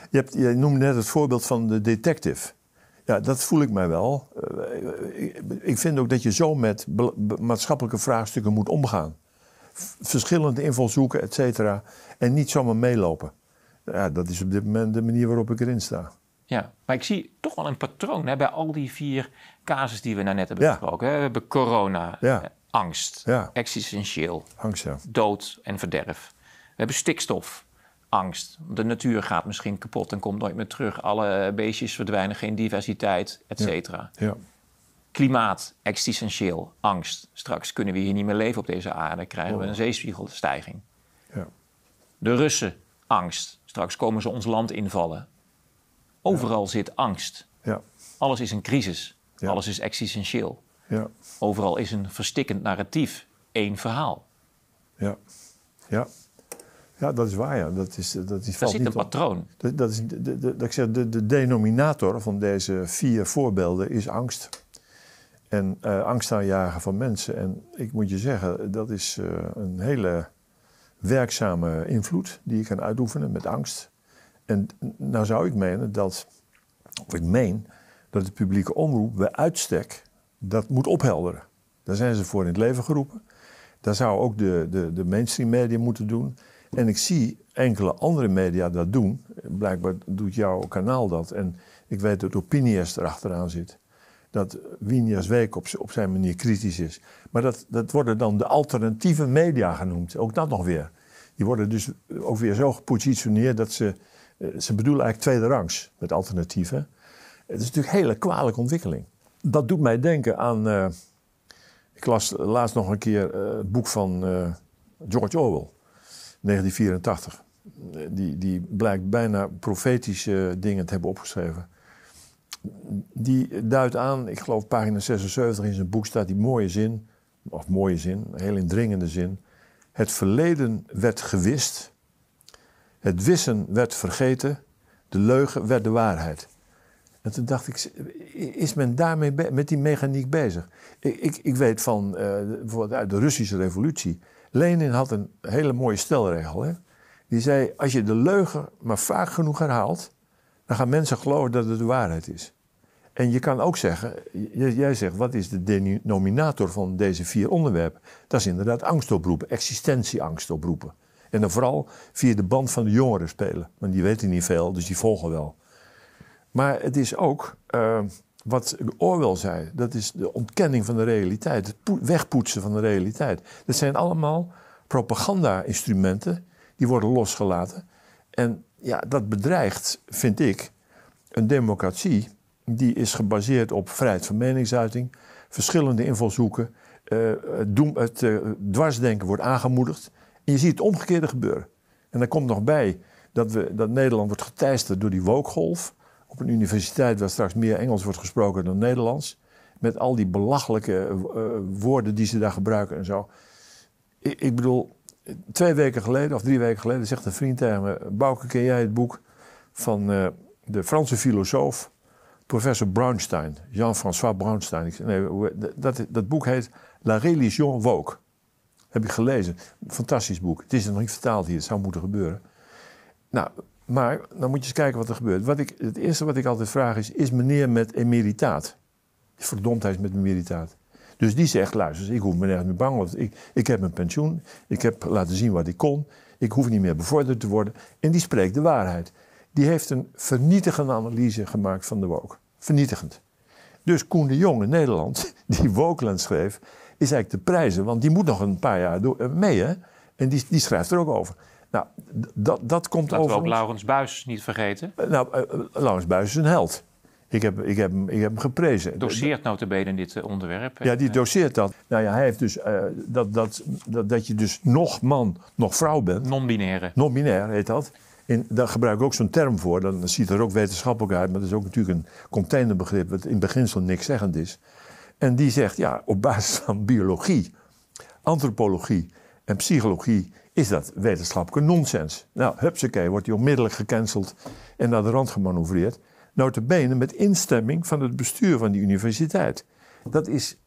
Je, noemde net het voorbeeld van de detective. Ja, dat voel ik mij wel. Eh, ik vind ook dat je zo met maatschappelijke vraagstukken moet omgaan verschillende invalshoeken, et cetera. En niet zomaar meelopen. Ja, dat is op dit moment de manier waarop ik erin sta. Ja, maar ik zie toch wel een patroon hè, bij al die vier casus die we nou net hebben ja. besproken. We hebben corona, eh, angst, ja. existentieel, dood en verderf. We hebben stikstof, angst. De natuur gaat misschien kapot en komt nooit meer terug. Alle eh, beestjes verdwijnen, geen diversiteit, et cetera. ja. Klimaat, existentieel, angst. Straks kunnen we hier niet meer leven op deze aarde, krijgen we een oh. zeespiegelstijging. Ja. De Russen, angst. Straks komen ze ons land invallen. Overal zit angst. Ja. Alles is een crisis. Alles is existentieel. Overal is een verstikkend narratief. Eén verhaal. Ja, ja. ja dat is waar. Ja. Dat is, dat is, Daar zit niet een patroon. Dat, is, de, de, ik zeg, de, de denominator van deze vier voorbeelden is angst en uh, angst aanjagen van mensen. En ik moet je zeggen, dat is eh, een hele werkzame invloed die je kan uitoefenen met angst. En nou zou ik menen dat, of ik meen, dat de publieke omroep bij uitstek dat moet ophelderen. Daar zijn ze voor in het leven geroepen. Daar zou ook de, de, de mainstream media moeten doen. En ik zie enkele andere media dat doen. Blijkbaar doet jouw kanaal dat. En ik weet dat Opinies erachteraan zit dat Wieners Week op, zijn manier kritisch is. Maar dat, dat worden dan de alternatieve media genoemd. Ook dat nog weer. Die worden dus ook weer zo gepositioneerd dat ze. Eh, ze bedoelen eigenlijk tweede rangs met alternatieven. Het is natuurlijk een hele kwalijke ontwikkeling. Dat doet mij denken aan. Uh, ik las laatst nog een keer eh, het boek van George Orwell, 1984. Die, die blijkt bijna profetische dingen te hebben opgeschreven die duidt aan, ik geloof pagina 76 in zijn boek staat die mooie zin, of mooie zin, een heel indringende zin. Het verleden werd gewist, het wissen werd vergeten, de leugen werd de waarheid. En toen dacht ik, is men daarmee met die mechaniek bezig? Ik, ik, weet van eh, bijvoorbeeld uit de Russische revolutie. Lenin had een hele mooie stelregel. Hè? Die zei, als je de leugen maar vaak genoeg herhaalt, dan gaan mensen geloven dat het de waarheid is. En je kan ook zeggen, jij zegt, wat is de denominator van deze vier onderwerpen? Dat is inderdaad angst oproepen, existentieangst oproepen. En dan vooral via de band van de jongeren spelen. Want die weten niet veel, dus die volgen wel. Maar het is ook eh, wat Orwell zei. Dat is de ontkenning van de realiteit. Het wegpoetsen van de realiteit. Dat zijn allemaal propaganda-instrumenten. Die worden losgelaten. En ja, dat bedreigt, vind ik, een democratie die is gebaseerd op vrijheid van meningsuiting, verschillende invalshoeken, eh, eh, het eh, dwarsdenken wordt aangemoedigd. En je ziet het omgekeerde gebeuren. En dan komt nog bij dat, we, dat Nederland wordt geteisterd door die Wokgolf. Op een universiteit waar straks meer Engels wordt gesproken dan Nederlands. Met al die belachelijke woorden die ze daar gebruiken en zo. Ik, ik bedoel, twee weken geleden, of drie weken geleden, zegt een vriend tegen me: Bouke, ken jij het boek van eh, de Franse filosoof, professor Brownstein, Jean-François Brownstein? Ik nee, dat, dat boek heet La Religion Woke. Heb ik gelezen. Fantastisch boek. Het is nog niet vertaald hier, het zou moeten gebeuren. Nou, maar dan moet je eens kijken wat er gebeurt. Wat ik, het eerste wat ik altijd vraag is: is meneer met emeritaat? Verdomdheid met emeritaat. Dus die zegt, luister, ik hoef me nergens meer bang over. Ik, ik heb mijn pensioen, ik heb laten zien wat ik kon. Ik hoef niet meer bevorderd te worden. En die spreekt de waarheid. Die heeft een vernietigende analyse gemaakt van de wok. Vernietigend. Dus Koen de Jong in Nederland, (laughs) die Wokland schreef, is eigenlijk te prijzen. Want die moet nog een paar jaar door, eh, mee, hè? En die, die schrijft er ook over. Nou, dat, dat komt Laten over. Laten we ook Laurens Buis niet vergeten. Eh, nou, uh, Laurens Buis is een held. Ik heb, ik, heb, ik heb hem geprezen. Doseert notabene dit eh, onderwerp. Ja, die doseert dat. Nou ja, hij heeft dus eh, dat, dat, dat, dat je dus nog man, nog vrouw bent. Non-binaire. Non-binair heet dat. En daar gebruik ik ook zo'n term voor. Dan ziet er ook wetenschappelijk uit. Maar dat is ook natuurlijk een containerbegrip. Wat in beginsel niks zeggend is. En die zegt, ja, op basis van biologie, antropologie en psychologie is dat wetenschappelijke nonsens. Nou, hupsakee, wordt die onmiddellijk gecanceld en naar de rand gemanoeuvreerd. Notabene met instemming van het bestuur van die universiteit. Dat is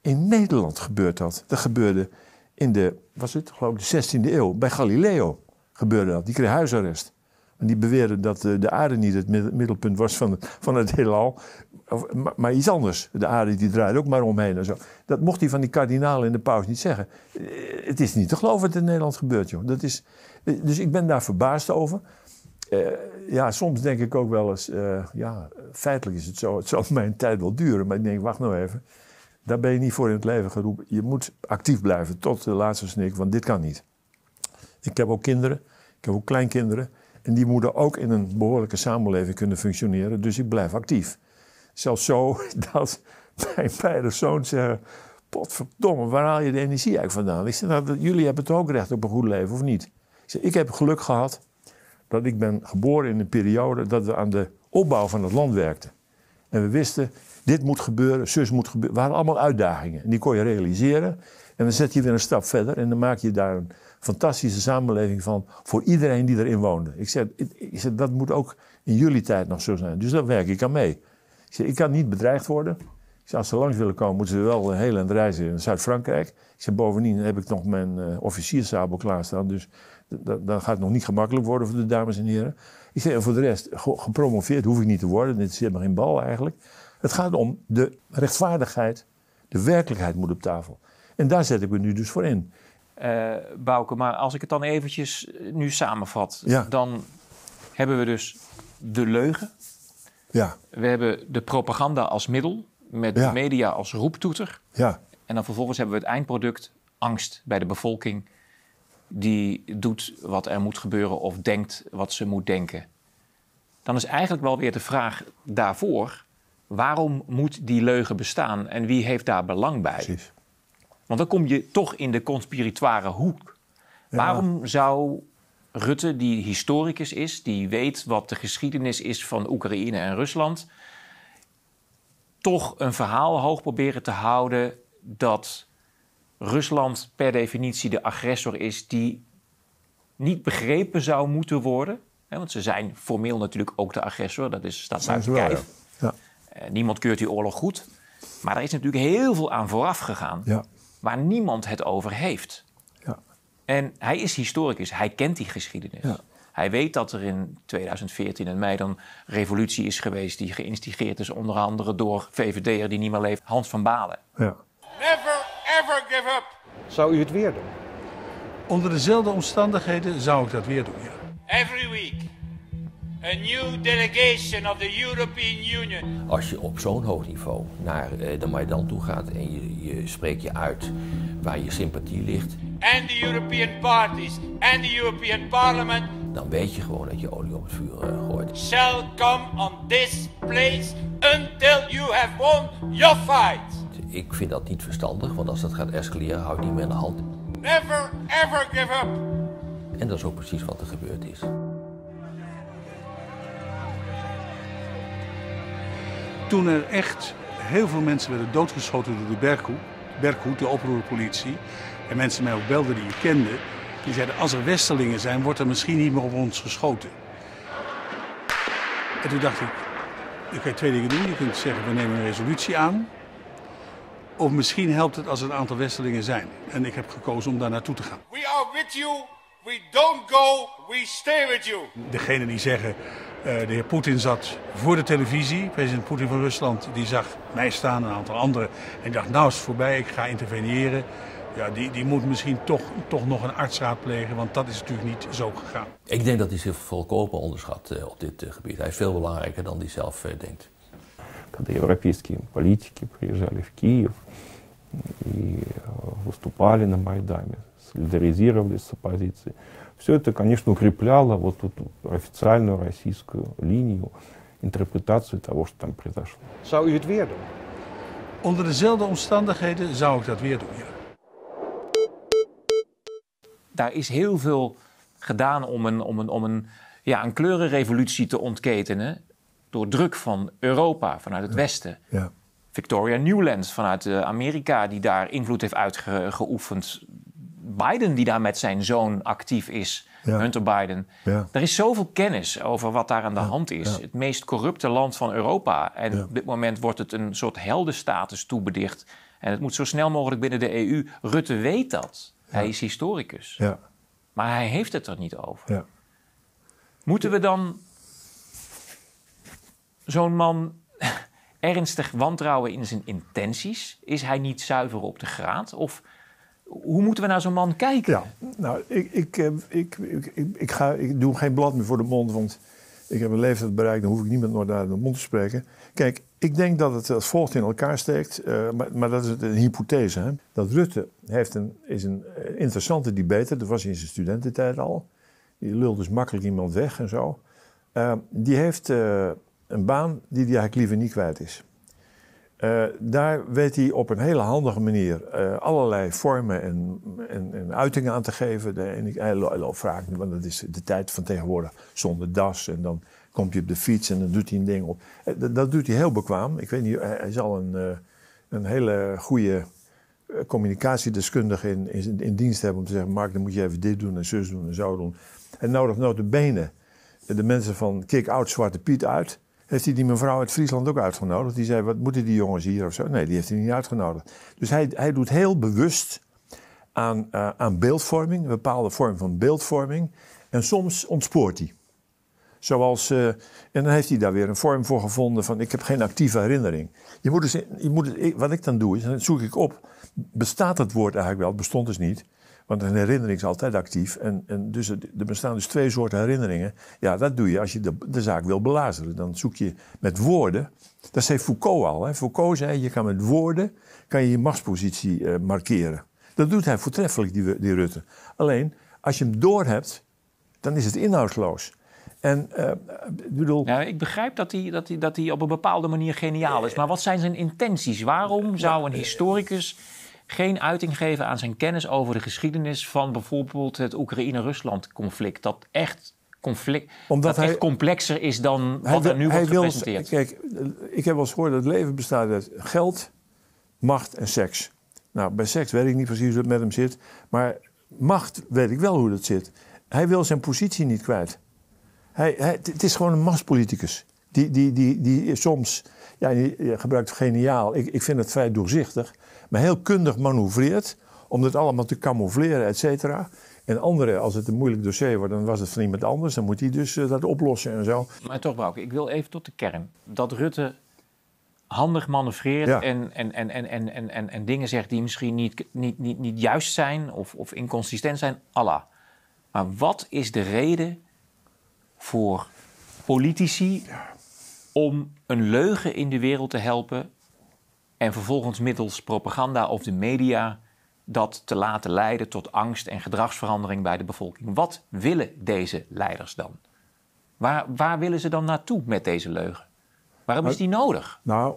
in Nederland gebeurd dat. Dat gebeurde in de, was het geloof de 16e eeuw. Bij Galileo gebeurde dat. Die kreeg huisarrest. En die beweerde dat eh, de aarde niet het middelpunt was van, van het heelal. maar, iets anders. De aarde die draait ook maar omheen en zo. Dat mocht hij van die kardinalen in de paus niet zeggen. Eh, het is niet te geloven wat in Nederland gebeurt, joh. Dat is, eh, dus ik ben daar verbaasd over. Eh, ja, soms denk ik ook wel eens, eh, ja, feitelijk is het zo, het zal (laughs) mijn tijd wel duren. Maar ik denk, wacht nou even, daar ben je niet voor in het leven geroepen. Je moet actief blijven tot de laatste snik, want dit kan niet. Ik heb ook kinderen, ik heb ook kleinkinderen. En die moeten ook in een behoorlijke samenleving kunnen functioneren. Dus ik blijf actief. Zelfs zo (laughs) dat mijn beide zoons zeggen, potverdomme, waar haal je de energie eigenlijk vandaan? Ik zeg, nou, jullie hebben het ook recht op een goed leven, of niet? Ik, zeg, ik heb geluk gehad dat ik ben geboren in een periode dat we aan de opbouw van het land werkten. En we wisten, dit moet gebeuren, zus moet gebeuren. Het waren allemaal uitdagingen. En die kon je realiseren. En dan zet je weer een stap verder en dan maak je daar een fantastische samenleving van voor iedereen die erin woonde. Ik zeg, dat moet ook in jullie tijd nog zo zijn. Dus daar werk ik aan mee. Ik zeg, ik kan niet bedreigd worden. Ik als ze langs willen komen, moeten ze wel eh, een hele reizen in Zuid-Frankrijk. Ik zeg, bovendien heb ik nog mijn uh, eh, officiersabel klaarstaan. Dus dan, gaat het nog niet gemakkelijk worden voor de dames en heren. Ik zeg, en voor de rest, gepromoveerd hoef ik niet te worden. Dit zit me geen bal eigenlijk. Het gaat om de rechtvaardigheid. De werkelijkheid moet op tafel. En daar zet ik me nu dus voor in. Uh, Bouke, maar als ik het dan eventjes eh, nu samenvat. Dan hebben we dus de leugen. Ja. We hebben de propaganda als middel. Met de media als roeptoeter. Ja. En dan vervolgens hebben we het eindproduct angst bij de bevolking die doet wat er moet gebeuren of denkt wat ze moet denken. Dan is eigenlijk wel weer de vraag daarvoor: waarom moet die leugen bestaan en wie heeft daar belang bij? Precies. Want dan kom je toch in de conspiratoire hoek. Waarom zou Rutte, die historicus is, die weet wat de geschiedenis is van Oekraïne en Rusland, toch een verhaal hoog proberen te houden dat Rusland per definitie de agressor is die niet begrepen zou moeten worden. Hè, want ze zijn formeel natuurlijk ook de agressor, dat is, staat buiten kijf. Ja. Uh, niemand keurt die oorlog goed. Maar er is natuurlijk heel veel aan vooraf gegaan ja. waar niemand het over heeft. Ja. En hij is historicus, hij kent die geschiedenis. Ja. Hij weet dat er in 2014 in mei dan revolutie is geweest die geïnstigeerd is onder andere door VVD'er die niet meer leeft, Hans van Balen. Ja ever give up. Zou u het weer doen? Onder dezelfde omstandigheden zou ik dat weer doen, ja. Every week. A new delegation of the European Union. Als je op zo'n hoog niveau naar eh, de Maidan toe gaat en je, je spreekt je uit waar je sympathie ligt. En de European parties and the European Parliament. Dan weet je gewoon dat je olie op het vuur uh, gooit. Shall come on this place until you have won your fight. Ik vind dat niet verstandig, want als dat gaat escaleren, houdt niet meer in de hand. Never ever give up! En dat is ook precies wat er gebeurd is. Toen er echt heel veel mensen werden doodgeschoten door de Berkhoed, de oproerpolitie, en mensen mij ook belden die ik kende, die zeiden als er westerlingen zijn, wordt er misschien niet meer op ons geschoten. En toen dacht ik, je kunt twee dingen doen. Je kunt zeggen, we nemen een resolutie aan. Of misschien helpt het als er een aantal westelingen zijn. En ik heb gekozen om daar naartoe te gaan. We are with you. We don't go. We stay with you. Degene die zeggen, uh, de heer Poetin zat voor de televisie. President Poetin van Rusland, die zag mij staan, een aantal anderen. En die dacht, nou is het voorbij, ik ga interveneren. Ja, die, die moet misschien toch, toch nog een arts raadplegen, want dat is natuurlijk niet zo gegaan. Ik denk dat hij zich volkomen onderschat eh, op dit eh, gebied. Hij is veel belangrijker dan hij zelf denkt. когда европейские политики приезжали в Киев и э, выступали на Майдане, солидаризировались с оппозицией. Все это, конечно, укрепляло вот эту официальную российскую линию, интерпретацию того, что там произошло. Zou u het weer dezelfde omstandigheden zou ik dat weer doen, ja. Daar is heel veel gedaan om een, om een, om een, ja, een kleurenrevolutie te ontketenen. door druk van Europa, vanuit het Westen. Ja. Victoria Newlands vanuit eh, Amerika, die daar invloed heeft uitgeoefend. Biden, die daar met zijn zoon actief is, Hunter Biden. Ja. Er is zoveel kennis over wat daar aan de hand is. Het meest corrupte land van Europa. En op dit moment wordt het een soort heldenstatus toebedicht. En het moet zo snel mogelijk binnen de EU. Rutte weet dat. Hij is historicus. Maar hij heeft het er niet over. Moeten we dan zo'n man (laughs) ernstig wantrouwen in zijn intenties? Is hij niet zuiver op de graad? Of hoe moeten we naar zo'n man kijken? Ja, nou, ik, ik, eh, ik, ik, ga, ik doe geen blad meer voor de mond, want ik heb een leeftijd bereikt, dan hoef ik niemand nooit naar de mond te spreken. Kijk, ik denk dat het als volgt in elkaar steekt, eh, maar, maar, dat is een hypothese. Hè? Dat Rutte heeft een, is een eh, interessante debater, dat was hij in zijn studententijd al. Die lult dus makkelijk iemand weg en zo. die heeft een baan die hij eigenlijk liever niet kwijt is. Eh, daar weet hij op een hele handige manier eh, allerlei vormen en, en, en, uitingen aan te geven. De, en ik, hij loopt vaak, want dat is de tijd van tegenwoordig zonder das. En dan komt hij op de fiets en dan doet hij een ding op. Eh, dat, doet hij heel bekwaam. Ik weet niet, hij, zal een, een hele goede communicatiedeskundige in, in, dienst hebben om te zeggen: Mark, dan moet je even dit doen en zus doen en zo doen. En nodig bene de benen de mensen van Kick-out Zwarte Piet uit heeft hij die mevrouw uit Friesland ook uitgenodigd. Die zei, wat moeten die jongens hier of zo? Nee, die heeft hij niet uitgenodigd. Dus hij, hij doet heel bewust aan, eh, aan beeldvorming, een bepaalde vorm van beeldvorming. En soms ontspoort hij. Zoals, eh, en dan heeft hij daar weer een vorm voor gevonden van ik heb geen actieve herinnering. Je moet dus, je moet, wat ik dan doe, is dan zoek ik op, bestaat het woord eigenlijk wel, het bestond dus niet. Want een herinnering is altijd actief. En, en dus er bestaan dus twee soorten herinneringen. Ja, dat doe je als je de, zaak wil belazeren. Dan zoek je met woorden. Dat zei Foucault al. Hè. Foucault zei, je kan met woorden kan je, je machtspositie eh, markeren. Dat doet hij voortreffelijk, die, die Rutte. Alleen, als je hem doorhebt, dan is het inhoudsloos. En eh, ik bedoel. Ja, ik begrijp dat hij, dat, hij, dat hij op een bepaalde manier geniaal is. Maar wat zijn zijn intenties? Waarom zou een historicus geen uiting geven aan zijn kennis over de geschiedenis van bijvoorbeeld het Oekraïne-Rusland-conflict. Dat echt conflict Omdat dat echt complexer is dan wat hij nu hij wordt Kijk, ik heb wel eens gehoord dat het leven bestaat uit geld, macht en seks. Nou, bij seks weet ik niet precies hoe het met hem zit, maar macht weet ik wel hoe dat zit. Hij wil zijn positie niet kwijt. Hij, hij, het is gewoon een machtspoliticus. Die, die, die, die soms, ja, je eh, gebruikt geniaal. Ik, ik vind het vrij doorzichtig maar heel kundig manoeuvreert om dat allemaal te camoufleren, et cetera. En anderen, als het een moeilijk dossier wordt, dan was het van iemand anders. Dan moet hij dus eh, dat oplossen en zo. Maar toch, Bouke, ik wil even tot de kern. Dat Rutte handig manoeuvreert en, en, en, en, en, en, en, en, dingen zegt die misschien niet, niet, niet, niet juist zijn of, of inconsistent zijn, Allah. Maar wat is de reden voor politici om een leugen in de wereld te helpen en vervolgens middels propaganda of de media dat te laten leiden tot angst en gedragsverandering bij de bevolking. Wat willen deze leiders dan? Waar, waar willen ze dan naartoe met deze leugen? Waarom is die nodig? Nou,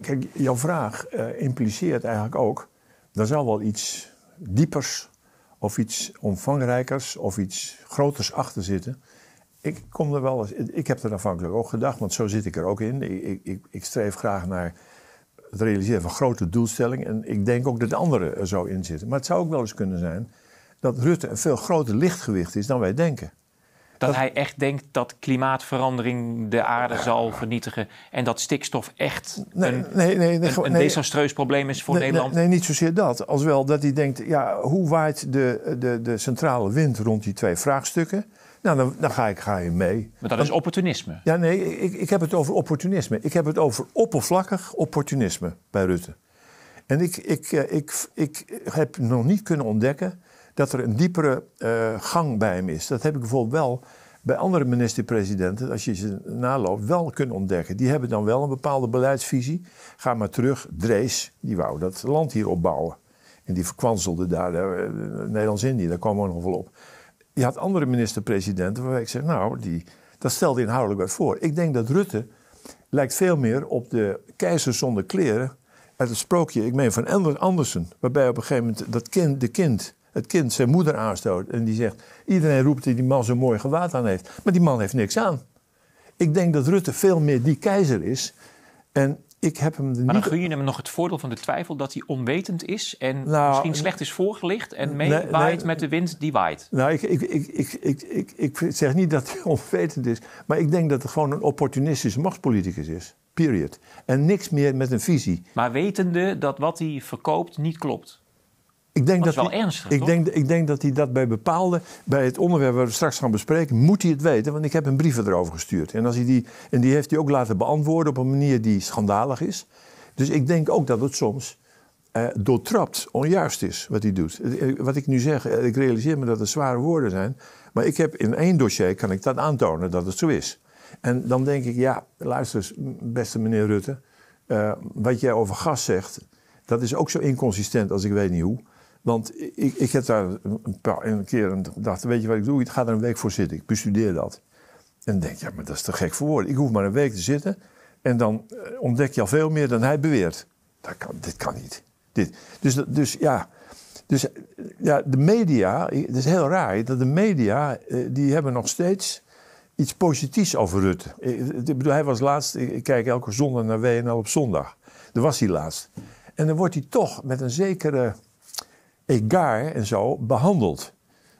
kijk, jouw vraag eh, impliceert eigenlijk ook... er zal wel iets diepers of iets omvangrijkers of iets groters achter zitten. Ik kom er wel eens... Ik heb er afhankelijk ook gedacht, want zo zit ik er ook in. Ik, ik, ik streef graag naar het realiseren van grote doelstellingen. En ik denk ook dat de anderen er zo in zitten. Maar het zou ook wel eens kunnen zijn dat Rutte een veel groter lichtgewicht is dan wij denken. Dat, hij echt denkt dat klimaatverandering de aarde zal vernietigen en dat stikstof echt een, een, een desastreus probleem is voor Nederland? Nee, niet zozeer dat. Als wel dat hij denkt, ja, hoe waait de, de, de centrale wind rond die twee vraagstukken? Nou, dan, dan ga, ik, ga je mee. Maar dat is opportunisme. Ja, nee, ik, ik heb het over opportunisme. Ik heb het over oppervlakkig opportunisme bij Rutte. En ik, ik, eh, ik, ik, heb nog niet kunnen ontdekken dat er een diepere eh, gang bij hem is. Dat heb ik bijvoorbeeld wel bij andere minister-presidenten, als je ze naloopt, wel kunnen ontdekken. Die hebben dan wel een bepaalde beleidsvisie. Ga maar terug, Drees, die wou dat land hier opbouwen. En die verkwanselde daar uh, Nederlands-Indië, daar kwam we nog wel op je had andere minister-presidenten waarbij ik zeg, nou, die, dat stelde inhoudelijk wat voor. Ik denk dat Rutte lijkt veel meer op de keizer zonder kleren uit het sprookje, ik meen van Andersen, waarbij op een gegeven moment dat kind, de kind, het kind zijn moeder aanstoot en die zegt, iedereen roept die die man zo'n mooi gewaad aan heeft, maar die man heeft niks aan. Ik denk dat Rutte veel meer die keizer is en maar dan gun je hem nog het voordeel van de twijfel dat hij onwetend is en nou, misschien slecht is voorgelicht en mee nee, met de wind die waait. Nou, ik, ik, ik, ik, ik, zeg niet dat hij (laughs) onwetend is, maar ik denk dat het gewoon een opportunistische machtspoliticus is. Period. En niks meer met een visie. Maar wetende dat wat hij verkoopt niet klopt. Ik denk, dat, is wel hij, ernstig, ik, denk, ik denk dat hij dat bij bepaalde, bij het onderwerp waar we straks gaan bespreken, moet hij het weten, want ik heb hem brieven erover gestuurd. En, als hij die, en die heeft hij ook laten beantwoorden op een manier die schandalig is. Dus ik denk ook dat het soms eh, doortrapt, onjuist is wat hij doet. Eh, eh, wat ik nu zeg, ik realiseer me dat het zware woorden zijn, maar ik heb in één dossier kan ik dat aantonen dat het zo is. En dan denk ik, ja, luister eens, beste meneer Rutte, wat jij over gas zegt, dat is ook zo inconsistent als ik weet niet hoe. Want ik, ik heb daar een, paar, een keer een, dacht, weet je wat ik doe? Ik ga er een week voor zitten. Ik bestudeer dat. En denk, ja, maar dat is te gek voor woorden. Ik hoef maar een week te zitten en dan eh, ontdek je al veel meer dan hij beweert. Dat kan, dit kan niet. Dit. Dus, dus ja, dus eh, ja, de media, het is heel raar dat de media, eh, die hebben nog steeds iets positiefs over Rutte. Ik bedoel, hij was laatst, ik kijk elke zondag naar WNL op zondag. Daar was hij laatst. En dan wordt hij toch met een zekere Egar en zo behandeld.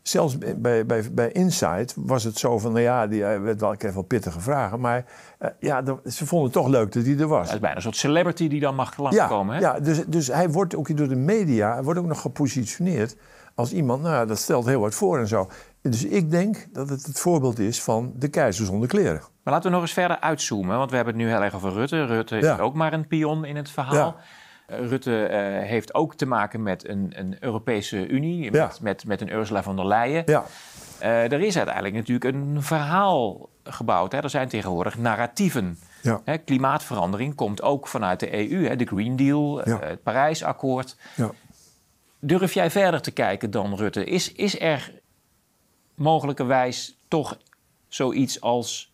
Zelfs bij, bij, bij Insight was het zo van, nou ja, die eh, werd wel ik heb wel pittige vragen. Maar eh, ja, ze vonden het toch leuk dat hij er was. Hij is bijna een soort celebrity die dan mag langskomen. Ja, hè? ja dus, dus hij wordt ook door de media, wordt ook nog gepositioneerd als iemand, nou dat stelt heel wat voor en zo. Dus ik denk dat het het voorbeeld is van de keizer zonder kleren. Maar laten we nog eens verder uitzoomen, want we hebben het nu heel erg over Rutte. Rutte is ook maar een pion in het verhaal. Ja. Eh, Rutte eh, heeft ook te maken met een, een Europese Unie, met, met, een Ursula von der Leyen. Ja. Eh, er is uiteindelijk natuurlijk een verhaal gebouwd. Hè? Er zijn tegenwoordig narratieven. Hè, klimaatverandering komt ook vanuit de EU, hè? de Green Deal, het Parijsakkoord. Durf jij verder te kijken dan Rutte? Is, is er mogelijkerwijs toch zoiets als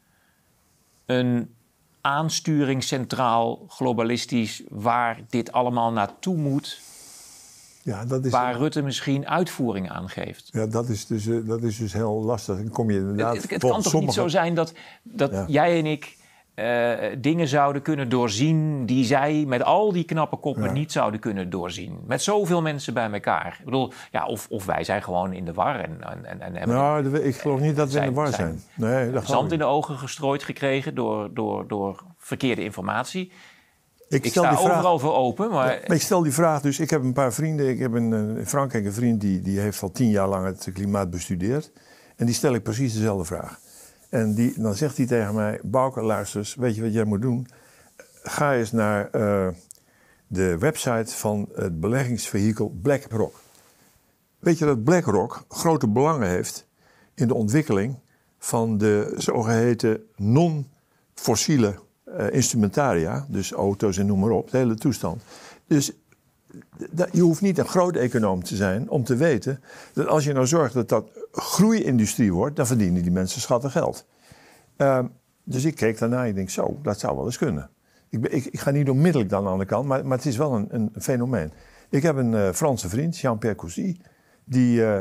een aansturing centraal, globalistisch, waar dit allemaal naartoe moet. Ja, dat is waar Rutte misschien uitvoering aan geeft. Ja, dat is dus, eh, dat is dus heel lastig. Dan kom je inderdaad het, het, kan toch niet zo zijn dat, dat jij en ik eh, dingen zouden kunnen doorzien die zij met al die knappe koppen niet zouden kunnen doorzien. Met zoveel mensen bij elkaar. Ik bedoel, ja, of, of wij zijn gewoon in de war. En, en, en, en nou, ik geloof niet dat we in de war zijn. Nee, dat eh, zand in de ogen gestrooid gekregen door, door, door verkeerde informatie. Ik, stel sta die vraag, overal voor open. Maar... ik stel die vraag dus. Ik heb een paar vrienden. Ik heb een, eh, in Frankrijk een vriend die, die heeft al tien jaar lang het klimaat bestudeerd. En die stel ik precies dezelfde vraag. En die, dan zegt hij tegen mij: Bouke, luister eens, weet je wat jij moet doen? Ga eens naar eh, de website van het beleggingsvehikel BlackRock. Weet je dat BlackRock grote belangen heeft in de ontwikkeling van de zogeheten non-fossiele eh, instrumentaria, dus auto's en noem maar op, de hele toestand. Dus eh, je hoeft niet een groot econoom te zijn om te weten dat als je nou zorgt dat dat groeiindustrie wordt, dan verdienen die mensen schattig geld. Ehm, dus ik keek daarna en ik denk, zo, dat zou wel eens kunnen. Ik, ik, ik, ga niet onmiddellijk dan aan de kant, maar, maar het is wel een, een fenomeen. Ik heb een eh, Franse vriend, Jean-Pierre Cousy, die uh,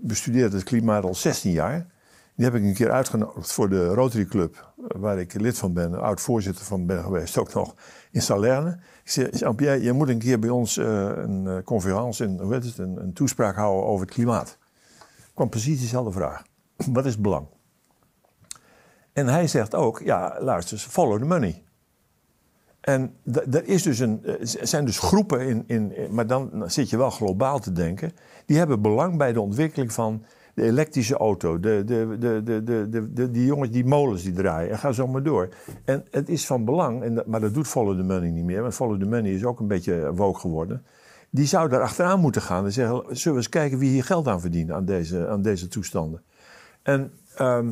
bestudeerde het klimaat al 16 jaar. Die heb ik een keer uitgenodigd voor de Rotary Club, eh, waar ik lid van ben, oud-voorzitter van ben geweest, ook nog in Salerne. Ik zei, Jean-Pierre, je moet een keer bij ons een conferentie, een, een toespraak houden over het klimaat kwam precies dezelfde vraag. (clears throat) Wat is belang? En hij zegt ook, ja, luister, follow the money. En er is dus een, eh, zijn dus groepen, in, in, eh, maar dan zit je wel globaal te denken, die hebben belang bij de ontwikkeling van de elektrische auto, de, de, de, de, de, de, die jongens die molens die draaien, en ga zo maar door. En het is van belang, en maar dat doet Follow the Money niet meer, want Follow the Money is ook een beetje woke geworden die zou daar achteraan moeten gaan en zeggen: zullen we eens kijken wie hier geld aan verdient aan deze, aan deze toestanden. En ehm,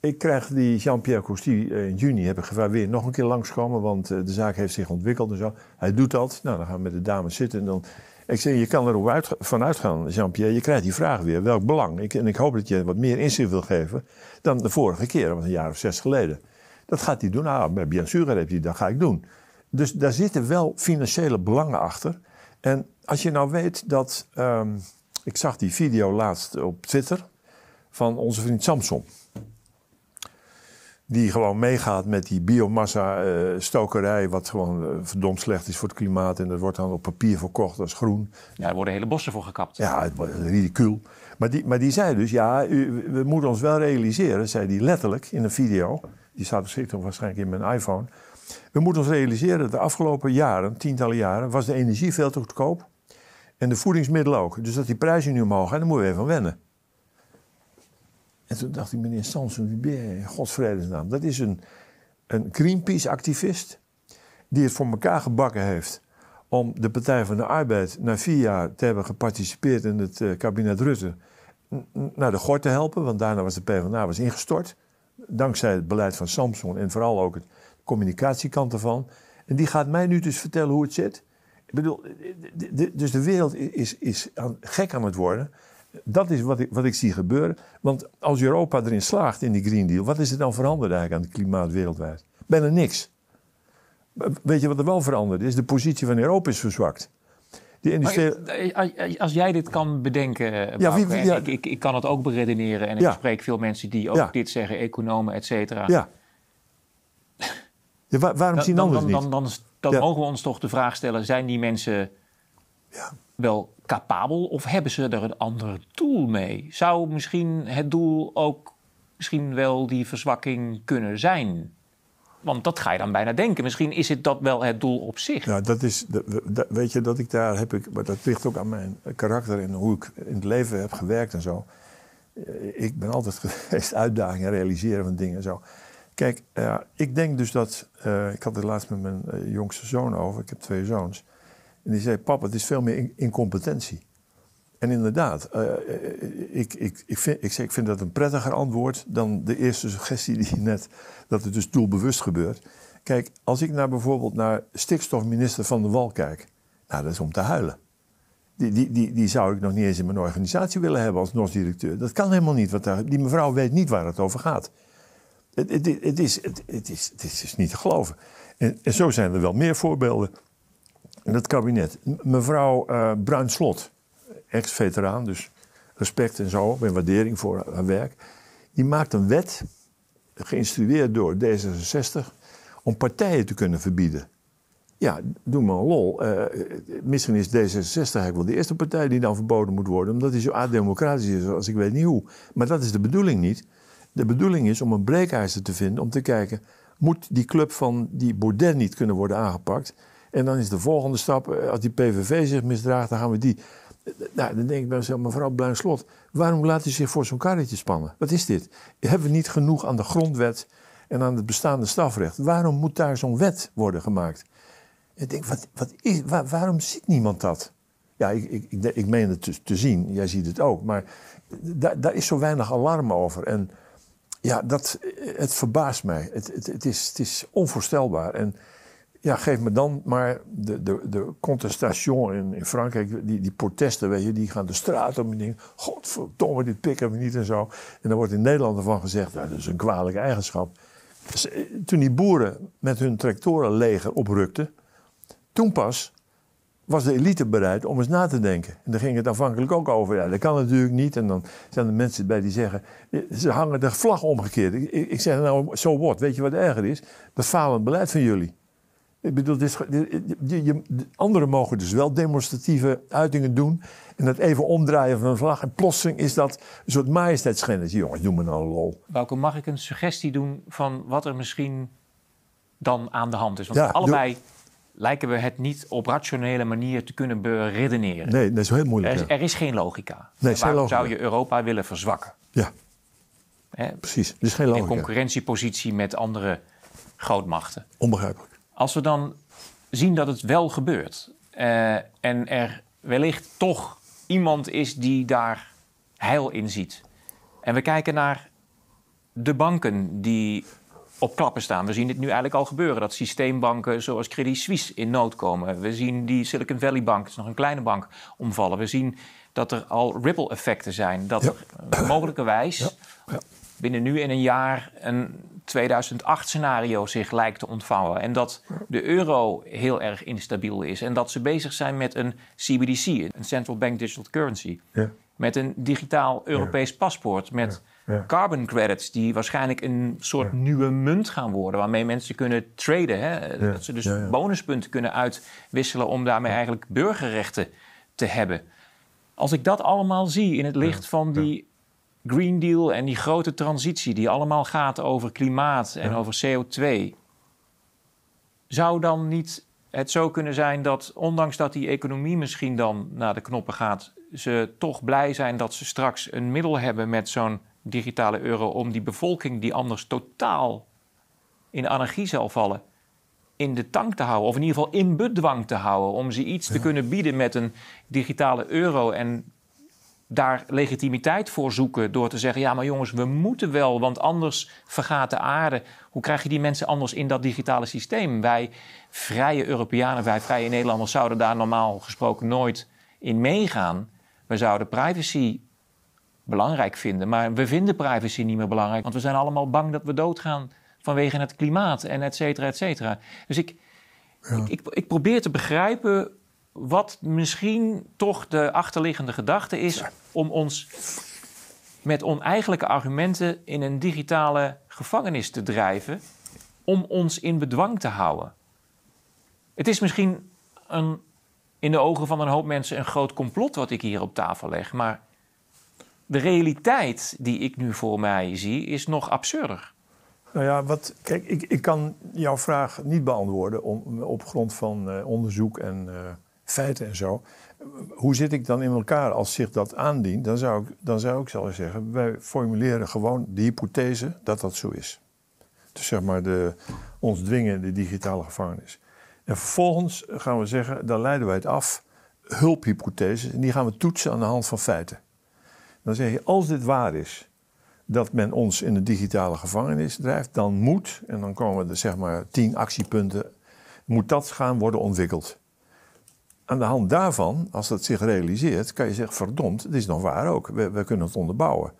ik krijg die Jean-Pierre Costi eh, in juni, heb ik gevraagd, weer nog een keer langskomen, want eh, de zaak heeft zich ontwikkeld en zo. Hij doet dat. Nou, dan gaan we met de dames zitten en dan. Ik zeg, je kan er ook vanuit van Jean-Pierre. Je krijgt die vraag weer. Welk belang? Ik, en ik hoop dat je wat meer inzicht wil geven dan de vorige keer, want een jaar of zes geleden. Dat gaat hij doen. Ah, bij Bien sûr, dat ga ik doen. Dus daar zitten wel financiële belangen achter. En als je nou weet dat. Ehm, ik zag die video laatst op Twitter van onze vriend Samson. Die gewoon meegaat met die biomassa-stokerij, eh, wat gewoon eh, verdomd slecht is voor het klimaat. En dat wordt dan op papier verkocht als groen. Ja, daar worden hele bossen voor gekapt. Ja, het Maar die, maar die zei dus, ja, we moeten ons wel realiseren, zei die letterlijk in een video. Die staat beschikbaar waarschijnlijk in mijn iPhone. We moeten ons realiseren, dat de afgelopen jaren, tientallen jaren, was de energie veel te goedkoop. En de voedingsmiddelen ook. Dus dat die prijzen nu omhoog gaan, daar moeten we even van wennen. En toen dacht ik, meneer Samson, wie ben je? Godsvredesnaam. Dat is een, een Greenpeace-activist die het voor elkaar gebakken heeft om de Partij van de Arbeid na vier jaar te hebben geparticipeerd in het eh, kabinet Rutte naar de gort te helpen, want daarna was de PvdA was ingestort. Dankzij het beleid van Samson en vooral ook het communicatiekant ervan. En die gaat mij nu dus vertellen hoe het zit. Ik bedoel, dus de wereld is, is aan, gek aan het worden. Dat is wat ik, wat ik zie gebeuren. Want als Europa erin slaagt in die Green Deal, wat is er dan veranderd eigenlijk aan het klimaat wereldwijd? Bijna niks. Weet je wat er wel veranderd is? De positie van Europa is verzwakt. Die industriële... Eh, eh, eh, als jij dit kan bedenken, ja, Ik, ik, kan het ook beredeneren. En ik spreek veel mensen die ook dit zeggen, economen, et cetera. Ja waarom zien anderen dan, dan, dan, niet? Dan, mogen we ons toch de vraag stellen: zijn die mensen wel capabel of hebben ze er een ander doel mee? Zou misschien het doel ook misschien wel die verzwakking kunnen zijn? Want dat ga je dan bijna denken. Misschien is het dat wel het doel op zich. dat is, weet je, dat ik daar heb ik, maar dat ligt ook aan mijn karakter en hoe ik in het leven heb gewerkt en zo. Eh, ik ben altijd (laughs) geweest uitdagingen realiseren van dingen en zo. Kijk, eh, ik denk dus dat. Eh, ik had het laatst met mijn eh, jongste zoon over. Ik heb twee zoons. En die zei: Papa, het is veel meer incompetentie. En inderdaad, ik, ik, ik, vind, ik, zeg, ik vind dat een prettiger antwoord dan de eerste suggestie die je net. dat het dus doelbewust gebeurt. Kijk, als ik naar bijvoorbeeld naar stikstofminister Van der Wal kijk. Nou, dat is om te huilen. Die, die, die, die zou ik nog niet eens in mijn organisatie willen hebben als NOS-directeur. Dat kan helemaal niet, want die mevrouw weet niet waar het over gaat. Het, het, is, het, is, het is dus niet te geloven. En, en, zo zijn er wel meer voorbeelden. In het kabinet. Mevrouw uh, Bruinslot, ex-veteraan, dus respect en zo, en waardering voor haar werk. Die maakt een wet, geïnstrueerd door D66, om partijen te kunnen verbieden. Ja, doe maar een lol. Eh, misschien is D66 eigenlijk wel de eerste partij die dan verboden moet worden, omdat hij zo ademocratisch is als ik weet niet hoe. Maar dat is de bedoeling niet. De bedoeling is om een breekijzer te vinden om te kijken, moet die club van die Baudet niet kunnen worden aangepakt? En dan is de volgende stap, eh, als die PVV zich misdraagt, dan gaan we die. Eh, nou, dan denk ik bij mezelf, mevrouw Bluinslot, waarom laat u zich voor zo'n karretje spannen? Wat is dit? Hebben we niet genoeg aan de grondwet en aan het bestaande strafrecht? Waarom moet daar zo'n wet worden gemaakt? Ik denk, wat, wat is, waarom ziet niemand dat? Ja, ik, ik, ik, ik meen het te, te, zien, jij ziet het ook, maar eh, daar, daar is zo weinig alarm over. En ja, dat, eh, het verbaast mij. Het, het, het, is, het is onvoorstelbaar. En ja, geef me dan maar de, de, de contestation in, in Frankrijk, die, die protesten, weet je, die gaan de straat om en denken: Godverdomme, dit pikken we niet en zo. En dan wordt in Nederland ervan gezegd: nou, dat is een kwalijke eigenschap. Eh, toen die boeren met hun tractorenleger oprukten, toen pas was de elite bereid om eens na te denken. En daar ging het aanvankelijk ook over. Ja, dat kan natuurlijk niet. En dan zijn er mensen bij die zeggen, ze hangen de vlag omgekeerd. Ik, ik zeg nou, zo wordt. Weet je wat erger is? Dat falend beleid van jullie. Ik bedoel, dit, anderen mogen dus wel demonstratieve uitingen doen. En dat even omdraaien van een vlag. En plotseling is dat een soort majesteitsschennis. Jongens, doe me nou lol. Wauke, mag ik een suggestie doen van wat er misschien dan aan de hand is? Want allebei lijken we het niet op rationele manier te kunnen beredeneren. Nee, dat is heel moeilijk. Er is, er is geen logica. Nee, waarom zou je Europa willen verzwakken? Ja, Hè? precies. Er is geen logica. In concurrentiepositie met andere grootmachten. Onbegrijpelijk. Als we dan zien dat het wel gebeurt eh, en er wellicht toch iemand is die daar heil in ziet. En we kijken naar de banken die op klappen staan. We zien dit nu eigenlijk al gebeuren. Dat systeembanken zoals Credit Suisse in nood komen. We zien die Silicon Valley Bank, dat is nog een kleine bank, omvallen. We zien dat er al ripple effecten zijn. Dat ja. er (coughs) mogelijkerwijs binnen nu in een jaar een 2008 scenario zich lijkt te ontvouwen. En dat de euro heel erg instabiel is. En dat ze bezig zijn met een CBDC, een Central Bank Digital Currency. Met een digitaal Europees paspoort. Met Carbon credits, die waarschijnlijk een soort nieuwe munt gaan worden, waarmee mensen kunnen traden. Hè? Dat ze dus bonuspunten kunnen uitwisselen om daarmee eigenlijk burgerrechten te hebben. Als ik dat allemaal zie in het licht van die Green Deal en die grote transitie, die allemaal gaat over klimaat en over CO2, zou dan niet het zo kunnen zijn dat, ondanks dat die economie misschien dan naar de knoppen gaat, ze toch blij zijn dat ze straks een middel hebben met zo'n digitale euro om die bevolking die anders totaal in anarchie zal vallen, in de tank te houden. Of in ieder geval in bedwang te houden. Om ze iets te kunnen bieden met een digitale euro. En daar legitimiteit voor zoeken door te zeggen: ja, maar jongens, we moeten wel, want anders vergaat de aarde. Hoe krijg je die mensen anders in dat digitale systeem? Wij vrije Europeanen, wij vrije Nederlanders zouden daar normaal gesproken nooit in meegaan. We zouden privacy belangrijk vinden. Maar we vinden privacy niet meer belangrijk, want we zijn allemaal bang dat we doodgaan vanwege het klimaat en et cetera, et cetera. Dus ik, ik, ik, probeer te begrijpen wat misschien toch de achterliggende gedachte is om ons met oneigenlijke argumenten in een digitale gevangenis te drijven om ons in bedwang te houden. Het is misschien een, in de ogen van een hoop mensen een groot complot wat ik hier op tafel leg, maar de realiteit die ik nu voor mij zie, is nog absurder. Nou ja, wat, kijk, ik, ik kan jouw vraag niet beantwoorden om, op grond van eh, onderzoek en eh, feiten en zo. Hoe zit ik dan in elkaar als zich dat aandient? Dan zou ik, dan zou ik zelfs zeggen, wij formuleren gewoon de hypothese dat dat zo is. Dus zeg maar de, ons dwingen de digitale gevangenis. En vervolgens gaan we zeggen, dan leiden wij het af, hulphypotheses, en die gaan we toetsen aan de hand van feiten. Dan zeg je, als dit waar is, dat men ons in de digitale gevangenis drijft, dan moet, en dan komen er zeg maar tien actiepunten, moet dat gaan worden ontwikkeld. Aan de hand daarvan, als dat zich realiseert, kan je zeggen, verdomd, het is nog waar ook. We, we kunnen het onderbouwen.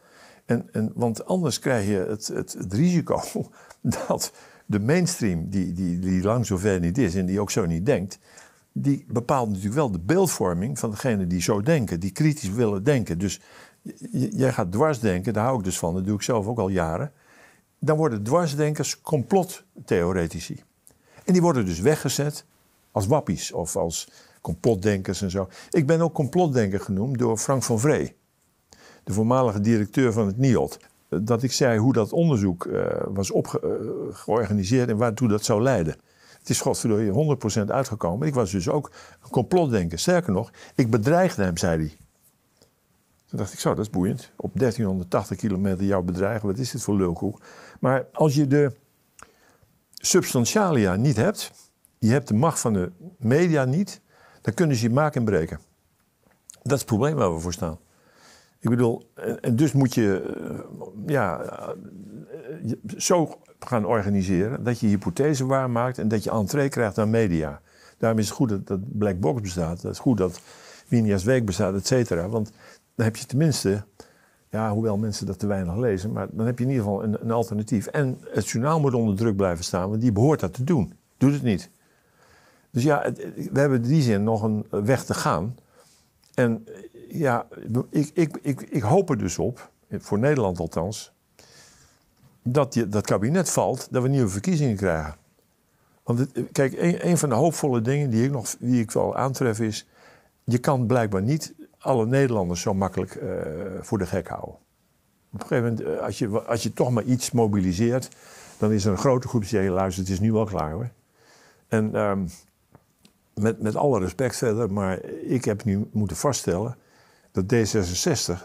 En, en, want anders krijg je het, het, het risico (laughs) dat de mainstream, die, die, die lang zover niet is en die ook zo niet denkt, die bepaalt natuurlijk wel de beeldvorming van degene die zo denken, die kritisch willen denken. Dus jij gaat dwarsdenken, daar hou ik dus van, dat doe ik zelf ook al jaren. Dan worden dwarsdenkers complottheoretici. En die worden dus weggezet als wappies of als complotdenkers en zo. Ik ben ook complotdenker genoemd door Frank van Vree, de voormalige directeur van het NIOD. Dat ik zei hoe dat onderzoek eh, was eh, georganiseerd en waartoe dat zou leiden. Het is godverdomme 100% uitgekomen. Ik was dus ook een complotdenker. Sterker nog, ik bedreigde hem, zei hij. Toen dacht ik zo, dat is boeiend. Op 1380 kilometer jou bedreigen, wat is dit voor lulkoek? Maar als je de substantialia niet hebt, je hebt de macht van de media niet, dan kunnen ze je maken en breken. Dat is het probleem waar we voor staan. Ik bedoel, en dus moet je eh, ja, eh, zo gaan organiseren dat je hypothese waarmaakt en dat je entree krijgt aan media. Daarom is het goed dat, Black Box bestaat. Dat is goed dat Winia's Week bestaat, et cetera. Want dan heb je tenminste, ja, hoewel mensen dat te weinig lezen, maar dan heb je in ieder geval een, een alternatief. En het journaal moet onder druk blijven staan, want die behoort dat te doen. Doet het niet. Dus ja, we hebben in die zin nog een eh, weg te gaan. En eh, ja, ik, ik, ik, ik hoop er dus op, voor Nederland althans, dat je, dat kabinet valt, dat we nieuwe verkiezingen krijgen. Want eh, kijk, een, een, van de hoopvolle dingen die ik, nog, die ik wel aantref is... je kan blijkbaar niet alle Nederlanders zo makkelijk eh, voor de gek houden. Op een gegeven moment, eh, als je, als je toch maar iets mobiliseert, dan is er een grote groep die zegt: luister, het is nu wel klaar hoor. En ehm, met, met alle respect verder, maar ik heb nu moeten vaststellen dat D66,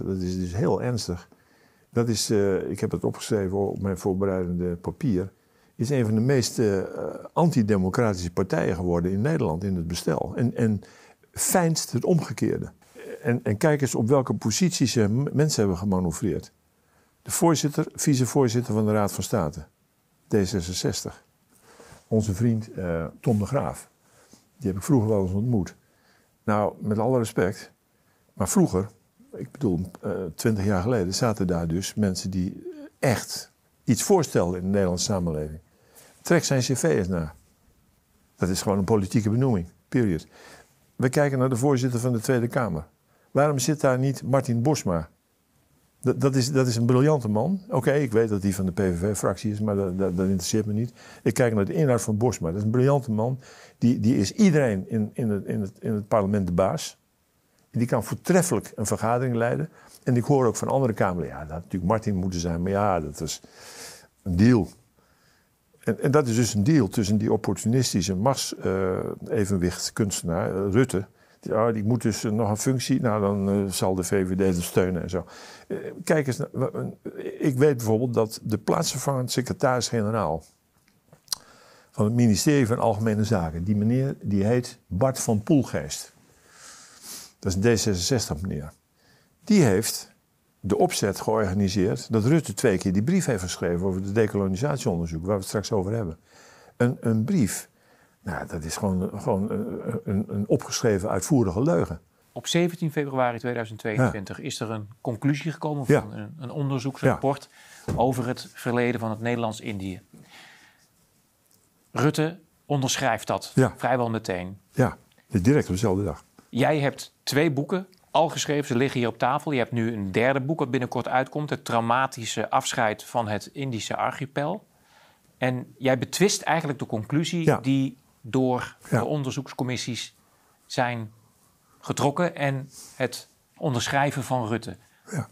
dat is dus heel ernstig, dat is, eh, ik heb het opgeschreven op mijn voorbereidende papier, is een van de meest antidemocratische partijen geworden in Nederland in het bestel. En, en het omgekeerde en, en kijk eens op welke posities ze eh, mensen hebben gemanoeuvreerd. De voorzitter, vicevoorzitter van de Raad van State, D66. Onze vriend eh, Tom de Graaf. Die heb ik vroeger wel eens ontmoet. Nou, met alle respect, maar vroeger, ik bedoel eh, twintig jaar geleden, zaten daar dus mensen die echt iets voorstelden in de Nederlandse samenleving. Trek zijn cv eens naar. Dat is gewoon een politieke benoeming, period. We kijken naar de voorzitter van de Tweede Kamer. Waarom zit daar niet Martin Bosma? Dat, dat, is, dat is een briljante man. Oké, ik weet dat hij van de PVV-fractie is, maar dat, dat, interesseert me niet. Ik kijk naar de inhoud van Bosma. Dat is een briljante man. Die, die is iedereen in, in, het, in, het, in het parlement de baas. Die kan voortreffelijk een vergadering leiden. En ik hoor ook van andere Kamerleden, ja, dat had natuurlijk Martin moeten zijn, maar ja, dat was een deal. En, en dat is dus een deal tussen die opportunistische machtsevenwichtskunstenaar, eh, kunstenaar eh, Rutte, ja, die moet dus eh, nog een functie, nou dan eh, zal de VVD dat steunen en zo. Eh, kijk eens, ik weet bijvoorbeeld dat de plaatsvervangend secretaris-generaal van het ministerie van Algemene Zaken, die meneer die heet Bart van Poelgeest. Dat is een D66 meneer. Die heeft de opzet georganiseerd dat Rutte twee keer die brief heeft geschreven over het decolonisatieonderzoek, waar we het straks over hebben. Een, een brief nou, dat is gewoon, gewoon eh, een, een opgeschreven uitvoerige leugen. Op 17 februari 2022 is er een conclusie gekomen van een, een, onderzoeksrapport over het verleden van het Nederlands-Indië. Rutte onderschrijft dat vrijwel meteen. Ja, dus direct op dezelfde dag. Jij hebt twee boeken al geschreven, ze liggen hier op tafel. Je hebt nu een derde boek dat binnenkort uitkomt: Het traumatische afscheid van het Indische archipel. En jij betwist eigenlijk de conclusie die door de onderzoekscommissies zijn getrokken en het onderschrijven van Rutte. Ja.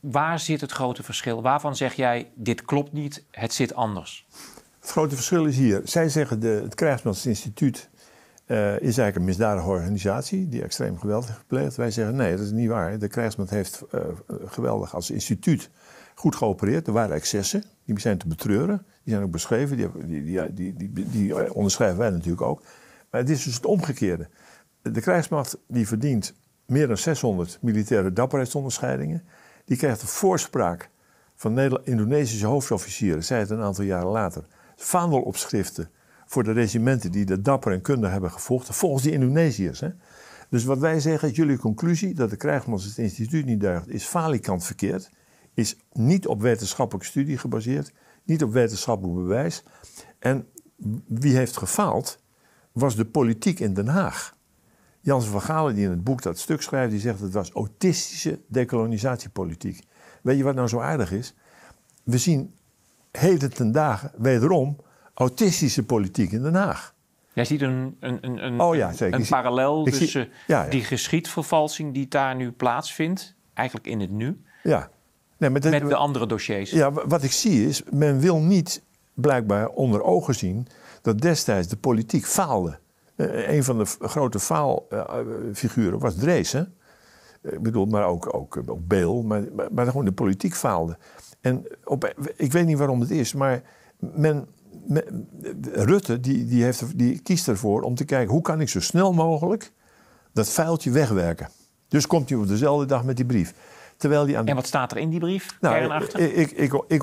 Waar zit het grote verschil? Waarvan zeg jij, dit klopt niet, het zit anders? Het grote verschil is hier. Zij zeggen, de, het Krijgsmansinstituut uh, eh, is eigenlijk een misdadige organisatie die extreem geweld heeft gepleegd. Wij zeggen, nee, dat is niet waar. De Krijgsman heeft eh, geweldig als instituut goed geopereerd. Er waren excessen, die zijn te betreuren. Die zijn ook beschreven, die, die, die, die onderschrijven wij natuurlijk ook. Maar het is dus het omgekeerde. De krijgsmacht die verdient meer dan 600 militaire dapperheidsonderscheidingen. Die krijgt de voorspraak van Indonesische hoofdofficieren, zei het een aantal jaren later. Vaandelopschriften voor de regimenten die de dapper en kunde hebben gevochten, volgens die Indonesiërs. Hè? Dus wat wij zeggen, jullie conclusie dat de krijgsmacht het instituut niet deugt, is falikant verkeerd is niet op wetenschappelijke studie gebaseerd, niet op wetenschappelijk bewijs. En wie heeft gefaald, was de politiek in Den Haag. Jans van Galen, die in het boek dat stuk schrijft, die zegt dat het was autistische decolonisatiepolitiek. Weet je wat nou zo aardig is? We zien heden ten dagen wederom autistische politiek in Den Haag. Jij ziet een, een, een, een, oh ja, een parallel tussen die geschiedvervalsing die daar nu plaatsvindt, eigenlijk in het nu. Ja met, de, andere dossiers. Ja, wat ik zie is, men wil niet blijkbaar onder ogen zien dat destijds de politiek faalde. Uh, een van de grote faalfiguren eh, was Drees. Hè? Ik bedoel, maar ook, ook, Beel. Maar, maar, gewoon de politiek faalde. En op, ik weet niet waarom het is, maar men, Rutte die, die, heeft, die kiest ervoor om te kijken hoe kan ik zo snel mogelijk dat vuiltje wegwerken. Dus komt hij op dezelfde dag met die brief. Terwijl die En wat staat er in die brief? Nou, ik, ik, ik,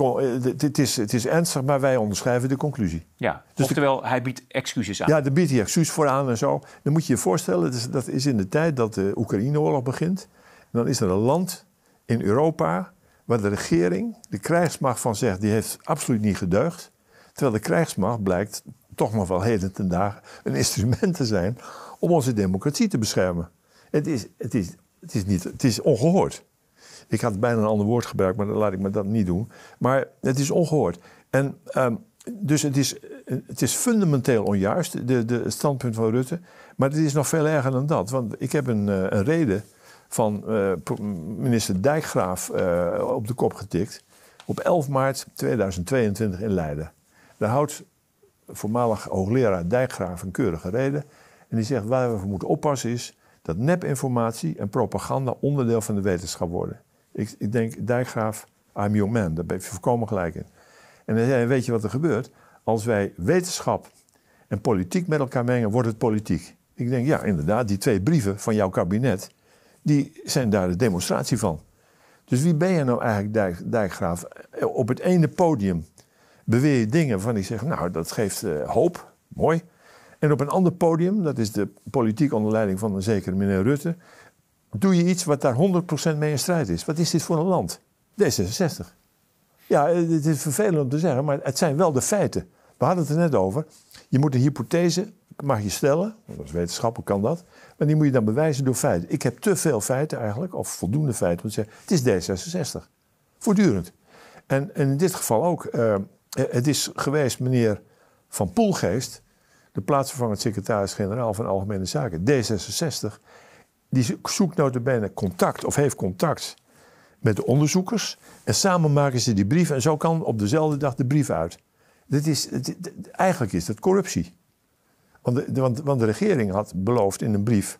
het, is, het is ernstig, maar wij onderschrijven de conclusie. Ja, dus oftewel, hij biedt excuses aan. Ja, daar biedt hij excuses voor aan en zo. Dan moet je je voorstellen, dat is, dat is in de tijd dat de Oekraïne-oorlog begint. dan is er een land in Europa waar de regering, de krijgsmacht van zegt, die heeft absoluut niet gedeugd. Terwijl de krijgsmacht blijkt toch nog wel heden ten dagen een instrument te zijn om onze democratie te beschermen. Het is, het is, het is, niet, het is ongehoord. Ik had bijna een ander woord gebruikt, maar dan laat ik me dat niet doen. Maar het is ongehoord. En ehm, dus het is, het is fundamenteel onjuist, de, de, het standpunt van Rutte. Maar het is nog veel erger dan dat. Want ik heb een, eh, een reden van eh, minister Dijkgraaf eh, op de kop getikt. Op 11 maart 2022 in Leiden. Daar houdt voormalig hoogleraar Dijkgraaf een keurige reden. En die zegt waar we voor moeten oppassen is dat nepinformatie en propaganda onderdeel van de wetenschap worden. Ik, ik denk, Dijkgraaf, I'm young man. Daar ben je voorkomen gelijk in. En dan zei weet je wat er gebeurt? Als wij wetenschap en politiek met elkaar mengen, wordt het politiek. Ik denk, ja, inderdaad, die twee brieven van jouw kabinet, die zijn daar de demonstratie van. Dus wie ben je nou eigenlijk, Dijkgraaf? Op het ene podium beweer je dingen van ik zeg, nou, dat geeft eh, hoop, mooi. En op een ander podium, dat is de politiek onder leiding van een zekere meneer Rutte, doe je iets wat daar 100% mee in strijd is. Wat is dit voor een land? D66. Ja, het eh, is vervelend om te zeggen, maar het zijn wel de feiten. We hadden het er net over. Je moet een hypothese, mag je stellen, als wetenschapper kan dat, maar die moet je dan bewijzen door feiten. Ik heb te veel feiten eigenlijk, of voldoende feiten, om te zeggen, het is D66. Voortdurend. En, in dit geval ook, eh, eh, het is geweest meneer Van Poelgeest, de plaatsvervangend secretaris-generaal van Algemene Zaken, D66, die zoekt nou bijna contact of heeft contact met de onderzoekers. En samen maken ze die brief en zo kan op dezelfde dag de brief uit. Dat is, eigenlijk is dat corruptie. Want de, want, want de, regering had beloofd in een brief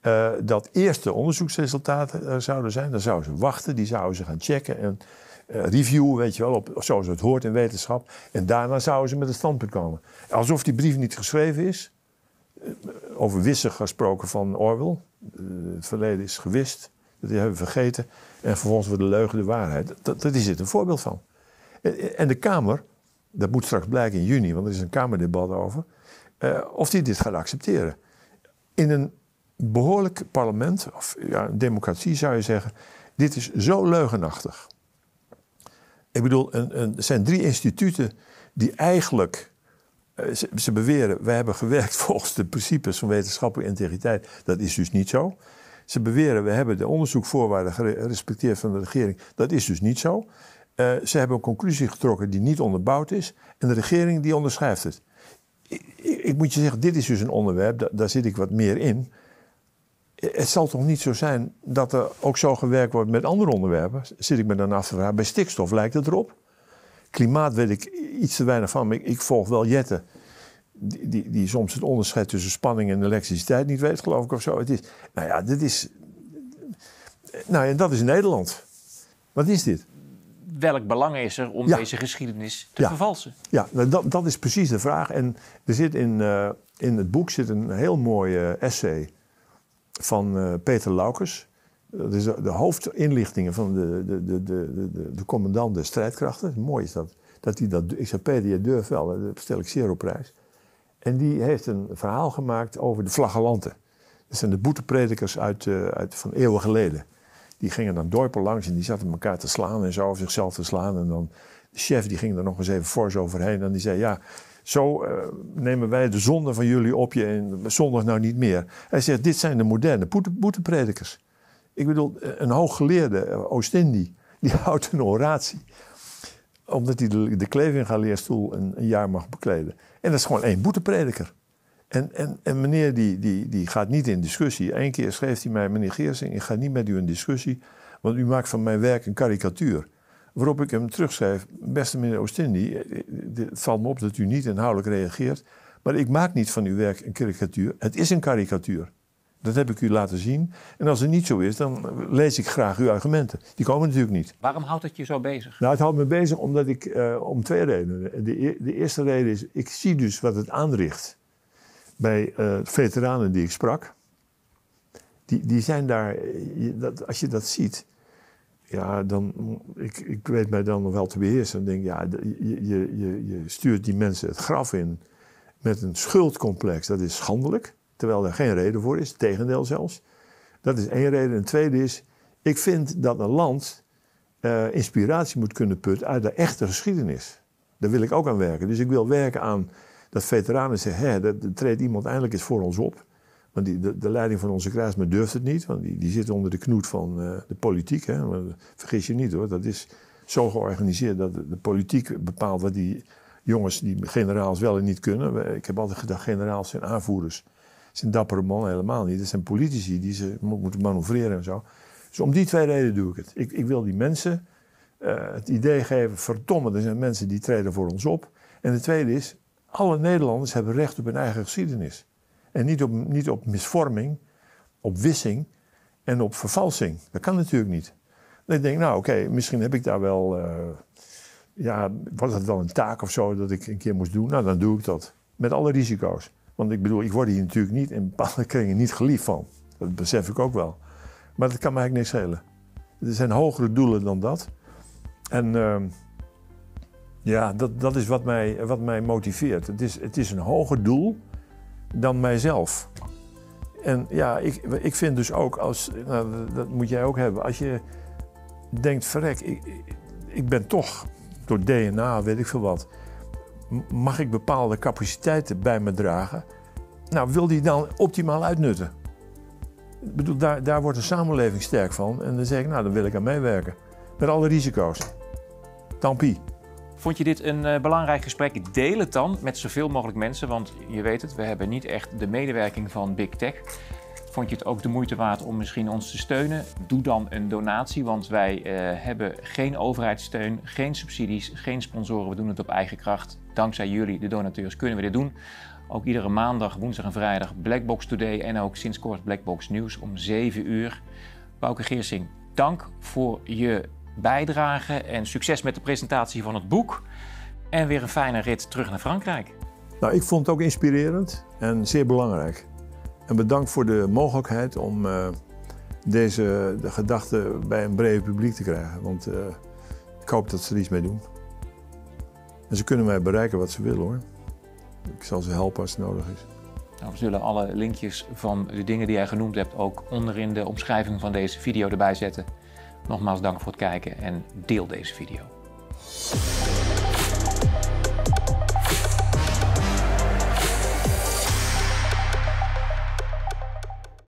eh, dat eerst de onderzoeksresultaten er zouden zijn. Dan zouden ze wachten, die zouden ze gaan checken en uh, reviewen, weet je wel, op, zoals het hoort in wetenschap. En daarna zouden ze met een standpunt komen. Alsof die brief niet geschreven is, eh, over Wissig gesproken van Orwell. Eh, het verleden is gewist, dat hebben we vergeten. En vervolgens wordt de leugen de waarheid. Dat, dat is dit een voorbeeld van. En de Kamer, dat moet straks blijken in juni, want er is een Kamerdebat over, eh, of die dit gaat accepteren. In een behoorlijk parlement, of ja, een democratie zou je zeggen, dit is zo leugenachtig. Ik bedoel, een, een, er zijn drie instituten die eigenlijk eh, ze, beweren, wij hebben gewerkt (laughs) volgens de principes van wetenschappelijke integriteit. Dat is dus niet zo. Ze beweren, we hebben de onderzoekvoorwaarden gerespecteerd van de regering. Dat is dus niet zo. Eh, ze hebben een conclusie getrokken die niet onderbouwd is. En de regering die onderschrijft het. Ik, moet je zeggen, dit is dus een onderwerp, daar zit ik wat meer in. Eh, het zal toch niet zo zijn dat er ook zo gewerkt wordt met andere onderwerpen? Zit ik me dan af te vragen. Bij stikstof lijkt het erop. Klimaat weet ik iets te weinig van, maar ik, volg wel Jette. Die, die, die, soms het onderscheid tussen spanning en elektriciteit niet weet, geloof ik, of zo. Het is, nou ja, dit is... Nou ja, dat is Nederland. Wat is dit? Welk belang is er om deze geschiedenis te vervalsen? Ja, nou, dat, dat is precies de vraag. En er zit in, eh, in het boek zit een heel mooie eh, essay van eh, Peter Laukers is de hoofdinlichtingen van de, de, de, de, de, de commandant der strijdkrachten, mooi is dat, dat hij dat, ik zei, Peter, je durft wel, dat bestel ik zeer op prijs. En die heeft een verhaal gemaakt over de flagellanten. Dat zijn de boetepredikers uit, eh, uit, van eeuwen geleden. Die gingen dan dorpen langs en die zaten elkaar te slaan en zo, of zichzelf te slaan. En dan de chef die ging er nog eens even fors overheen en die zei, ja, zo eh, nemen wij de zonde van jullie op je en zondag nou niet meer. Hij zegt, dit zijn de moderne boete, boetepredikers. Ik bedoel, een hooggeleerde, eh, Oostindie, die (laughs) houdt een oratie. Omdat hij de, de Klevingaleerstoel een, een jaar mag bekleden. En dat is gewoon één boeteprediker. En, en, en meneer die, die, die gaat niet in discussie. Eén keer schreef hij mij, meneer Geersing, ik ga niet met u in discussie, want u maakt van mijn werk een karikatuur. Waarop ik hem terugschrijf, beste meneer Oostindie, eh, eh, het valt me op dat u niet inhoudelijk reageert, maar ik maak niet van uw werk een karikatuur, het is een karikatuur. Dat heb ik u laten zien. En als het niet zo is, dan lees ik graag uw argumenten. Die komen natuurlijk niet. Waarom houdt het je zo bezig? Nou, het houdt me bezig omdat ik, eh, om twee redenen. De, e-, de, eerste reden is, ik zie dus wat het aanricht bij eh, veteranen die ik sprak. Die, die zijn daar, eh, dat, als je dat ziet, ja, dan, ik, ik weet mij dan nog wel te beheersen. Dan denk ja, je, je, je stuurt die mensen het graf in met een schuldcomplex. Dat is schandelijk. Terwijl er geen reden voor is, tegendeel zelfs. Dat is één reden. Een tweede is, ik vind dat een land eh, inspiratie moet kunnen putten uit de echte geschiedenis. Daar wil ik ook aan werken. Dus ik wil werken aan dat veteranen zeggen, hè, dat, treedt iemand eindelijk eens voor ons op. Want die, de, leiding van onze krijgsmacht durft het niet, want die, die zit onder de knoet van eh, de politiek. Hè. vergis je niet hoor, dat is zo georganiseerd dat de, de politiek bepaalt wat die jongens, die generaals wel en niet kunnen. Ik heb altijd gedacht, generaals zijn aanvoerders is een dappere man helemaal niet. Dat zijn politici die ze moeten manoeuvreren en zo. Dus om die twee redenen doe ik het. Ik, ik wil die mensen eh, het idee geven: verdomme, er zijn mensen die treden voor ons op. En de tweede is: alle Nederlanders hebben recht op hun eigen geschiedenis. En niet op, niet op misvorming, op wissing en op vervalsing. Dat kan natuurlijk niet. En ik denk, nou oké, misschien heb ik daar wel. Eh, ja, was het wel een taak of zo dat ik een keer moest doen? Nou, dan doe ik dat. Met alle risico's. Want ik bedoel, ik word hier natuurlijk niet in bepaalde (laughs) kringen niet geliefd van. Dat besef ik ook wel. Maar dat kan mij eigenlijk niks schelen. Er zijn hogere doelen dan dat. En ehm, ja, dat, dat is wat mij, wat mij motiveert. Het is, het is een hoger doel dan mijzelf. En ja, ik, ik vind dus ook, als, nou, dat moet jij ook hebben, als je denkt, verrek, ik, ik ben toch door DNA, weet ik veel wat, mag ik bepaalde capaciteiten bij me dragen? Nou, wil die dan optimaal uitnutten? Ik bedoel, daar, daar wordt de samenleving sterk van. En dan zeg ik, nou, dan wil ik aan meewerken. Met alle risico's. Tampie. Vond je dit een eh, belangrijk gesprek? Deel het dan met zoveel mogelijk mensen. Want je weet het, we hebben niet echt de medewerking van Big Tech. Vond je het ook de moeite waard om misschien ons te steunen? Doe dan een donatie, want wij eh, hebben geen overheidssteun, geen subsidies, geen sponsoren. We doen het op eigen kracht. Dankzij jullie, de donateurs, kunnen we dit doen. Ook iedere maandag, woensdag en vrijdag Blackbox Today en ook sinds kort Blackbox Nieuws om 7 uur. Bouke Geersing, dank voor je bijdrage en succes met de presentatie van het boek. En weer een fijne rit terug naar Frankrijk. Nou, ik vond het ook inspirerend en zeer belangrijk. En bedankt voor de mogelijkheid om eh, deze de gedachten bij een breed publiek te krijgen. Want eh, ik hoop dat ze er iets mee doen. En ze kunnen mij bereiken wat ze willen hoor. Ik zal ze helpen als het nodig is. Nou, we zullen alle linkjes van de dingen die jij genoemd hebt ook onderin de omschrijving van deze video erbij zetten. Nogmaals dank voor het kijken en deel deze video.